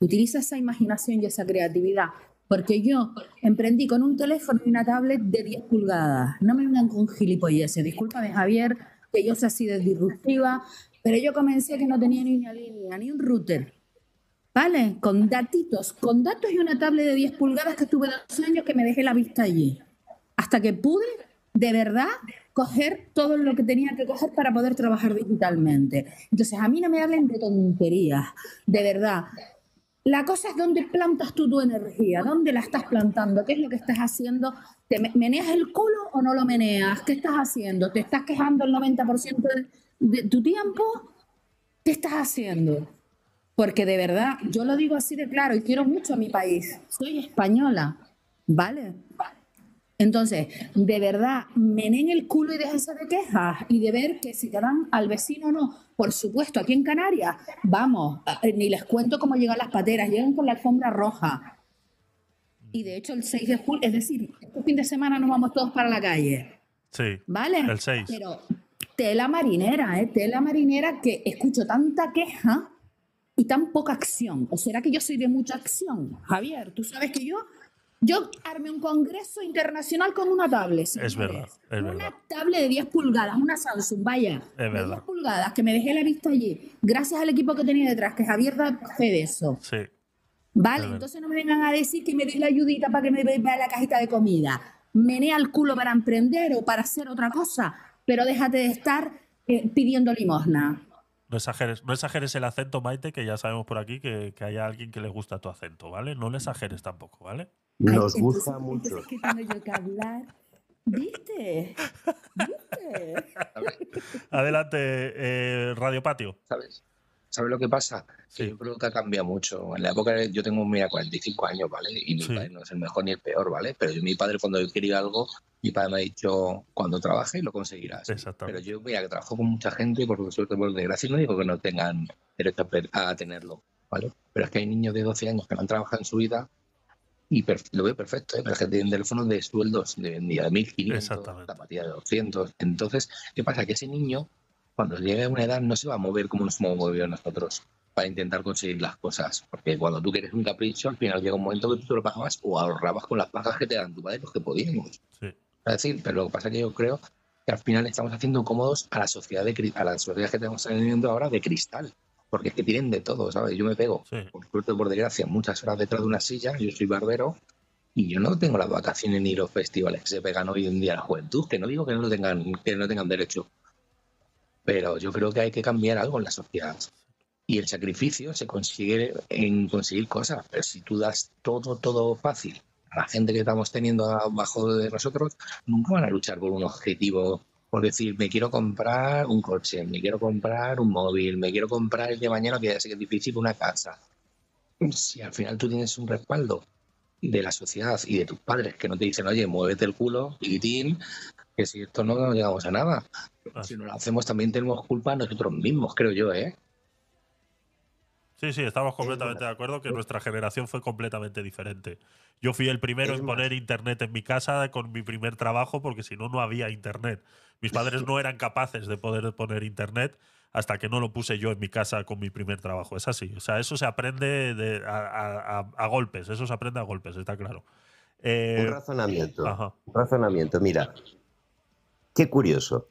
Utiliza esa imaginación y esa creatividad. Porque yo emprendí con un teléfono y una tablet de 10 pulgadas. No me vengan con gilipolleces. Discúlpame, Javier, que yo sea así de disruptiva, pero yo comencé que no tenía ni una línea, ni un router. ¿Vale? Con datitos, con datos y una tablet de 10 pulgadas que estuve dos años que me dejé la vista allí. Hasta que pude, de verdad, coger todo lo que tenía que coger para poder trabajar digitalmente. Entonces, a mí no me hablen de tonterías, de verdad. La cosa es dónde plantas tú tu energía, dónde la estás plantando, qué es lo que estás haciendo. ¿Te meneas el culo o no lo meneas? ¿Qué estás haciendo? ¿Te estás quejando el 90% de, tu tiempo? ¿Qué estás haciendo? Porque de verdad, yo lo digo así de claro y quiero mucho a mi país. Soy española, ¿vale? Entonces, de verdad, menen el culo y déjense de quejas y de ver que si te dan al vecino o no. Por supuesto, aquí en Canarias, vamos, eh, ni les cuento cómo llegan las pateras, llegan con la alfombra roja. Y de hecho, el 6 de julio, es decir, este fin de semana nos vamos todos para la calle. Sí. ¿Vale? El 6. Pero tela marinera, ¿eh? Tela marinera que escucho tanta queja y tan poca acción. ¿O será que yo soy de mucha acción? Javier, tú sabes que yo yo armé un congreso internacional con una tablet. Es verdad, es una tablet de 10 pulgadas, una Samsung, vaya. Es verdad. 10 pulgadas, que me dejé la vista allí. Gracias al equipo que tenía detrás, que Javier da fe de eso. Sí. Vale, entonces no me vengan a decir que me deis la ayudita para que me vea la cajita de comida. Menea el culo para emprender o para hacer otra cosa, pero déjate de estar eh, pidiendo limosna. No exageres, no exageres el acento, Maite, que ya sabemos por aquí que, que hay alguien que le gusta tu acento, ¿vale? No le exageres tampoco, ¿vale? Nos gusta mucho. Es que tengo yo que hablar. ¿Viste? ¿Viste? Adelante, eh, Radio Patio. ¿Sabes? ¿Sabes lo que pasa? Sí. yo creo que ha cambiado mucho. En la época, yo tengo, mira, 45 años, ¿vale? Y mi padre no es el mejor ni el peor, ¿vale? Pero mi padre, cuando yo quería algo, mi padre me ha dicho, cuando trabaje, lo conseguirás. Exactamente. Pero yo, mira, que trabajo con mucha gente y por suerte, por desgracia, no digo que no tengan derecho a, a tenerlo, ¿vale? Pero es que hay niños de 12 años que no han trabajado en su vida y lo veo perfecto, ¿eh? pero gente tiene un teléfono de sueldos de, de 1.500, zapatillas de 200. Entonces, ¿qué pasa? Que ese niño, cuando llegue a una edad, no se va a mover como nos hemos movido nosotros para intentar conseguir las cosas. Porque cuando tú quieres un capricho, al final llega un momento que tú te lo pagabas o ahorrabas con las pagas que te dan tu padre los que podíamos. Es decir, pero lo que pasa es que yo creo que al final estamos haciendo cómodos a la sociedad de a la sociedad que estamos viviendo ahora de cristal porque es que tienen de todo, ¿sabes? Yo me pego, por suerte, por desgracia, muchas horas detrás de una silla, yo soy barbero, y yo no tengo las vacaciones ni los festivales que se pegan hoy en día a la juventud, que no digo que no lo tengan, que no tengan derecho. Pero yo creo que hay que cambiar algo en la sociedad. Y el sacrificio se consigue en conseguir cosas, pero si tú das todo, todo fácil a la gente que estamos teniendo abajo de nosotros, nunca van a luchar por un objetivo por decir, me quiero comprar un coche, me quiero comprar un móvil, me quiero comprar el de mañana, que ya sé que es difícil, una casa. Si al final tú tienes un respaldo de la sociedad y de tus padres que no te dicen, oye, muévete el culo, que si esto no, llegamos a nada. Si no lo hacemos también tenemos culpa nosotros mismos, creo yo, ¿eh? Sí, sí, estamos completamente de acuerdo que nuestra generación fue completamente diferente. Yo fui el primero en poner internet en mi casa con mi primer trabajo porque si no, no había internet. Mis padres no eran capaces de poder poner internet hasta que no lo puse yo en mi casa con mi primer trabajo. Es así. O sea, eso se aprende a, golpes, eso se aprende a golpes, está claro. Eh, un razonamiento. Un razonamiento. Mira, qué curioso.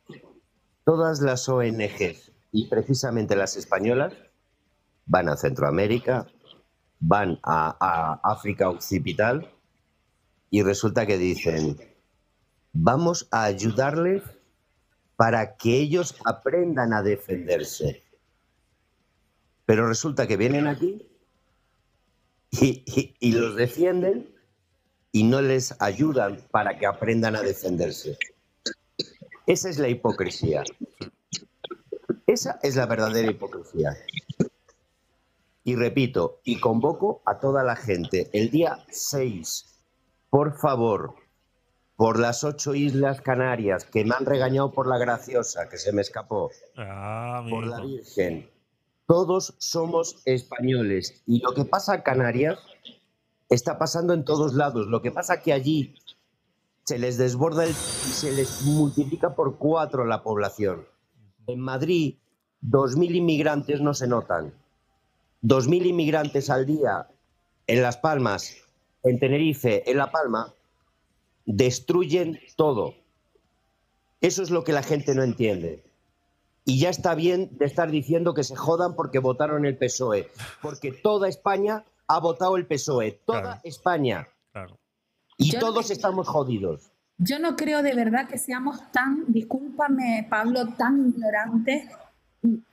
Todas las ONGs y precisamente las españolas van a Centroamérica, van a, África Occipital y resulta que dicen, vamos a ayudarles para que ellos aprendan a defenderse. Pero resulta que vienen aquí y, los defienden y no les ayudan para que aprendan a defenderse. Esa es la hipocresía. Esa es la verdadera hipocresía. Y repito, y convoco a toda la gente el día 6, por favor, por las ocho islas Canarias, que me han regañado por la graciosa, que se me escapó, ah, por la Virgen. Todos somos españoles y lo que pasa en Canarias está pasando en todos lados. Lo que pasa que allí se les desborda y se les multiplica por cuatro la población. En Madrid, dos mil inmigrantes no se notan. 2.000 inmigrantes al día en Las Palmas, en Tenerife, en La Palma, destruyen todo. Eso es lo que la gente no entiende. Y ya está bien de estar diciendo que se jodan porque votaron el PSOE, porque toda España ha votado el PSOE, toda España. Y todos estamos jodidos. Yo no creo de verdad que seamos tan, discúlpame Pablo, tan ignorantes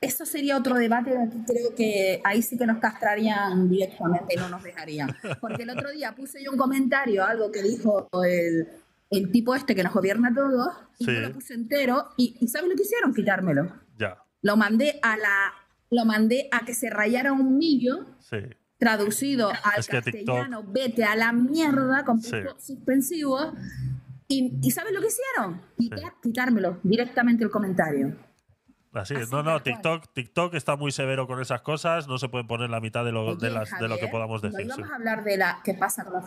eso sería otro debate Creo que ahí sí que nos castrarían directamente y no nos dejarían. Porque el otro día puse yo un comentario, algo que dijo el, el tipo este que nos gobierna a todos, y lo puse entero, y, y ¿sabes lo que hicieron? Quitármelo. Ya. Lo mandé a la. Lo mandé a que se rayara un millo. Traducido al castellano, vete a la mierda con puntos suspensivos. Y, y, ¿sabes lo que hicieron? Quitármelo directamente el comentario. Así, no, no, TikTok, TikTok está muy severo con esas cosas, no se pueden poner la mitad de lo, de las, de lo que podamos decir. vamos a hablar de la que pasa con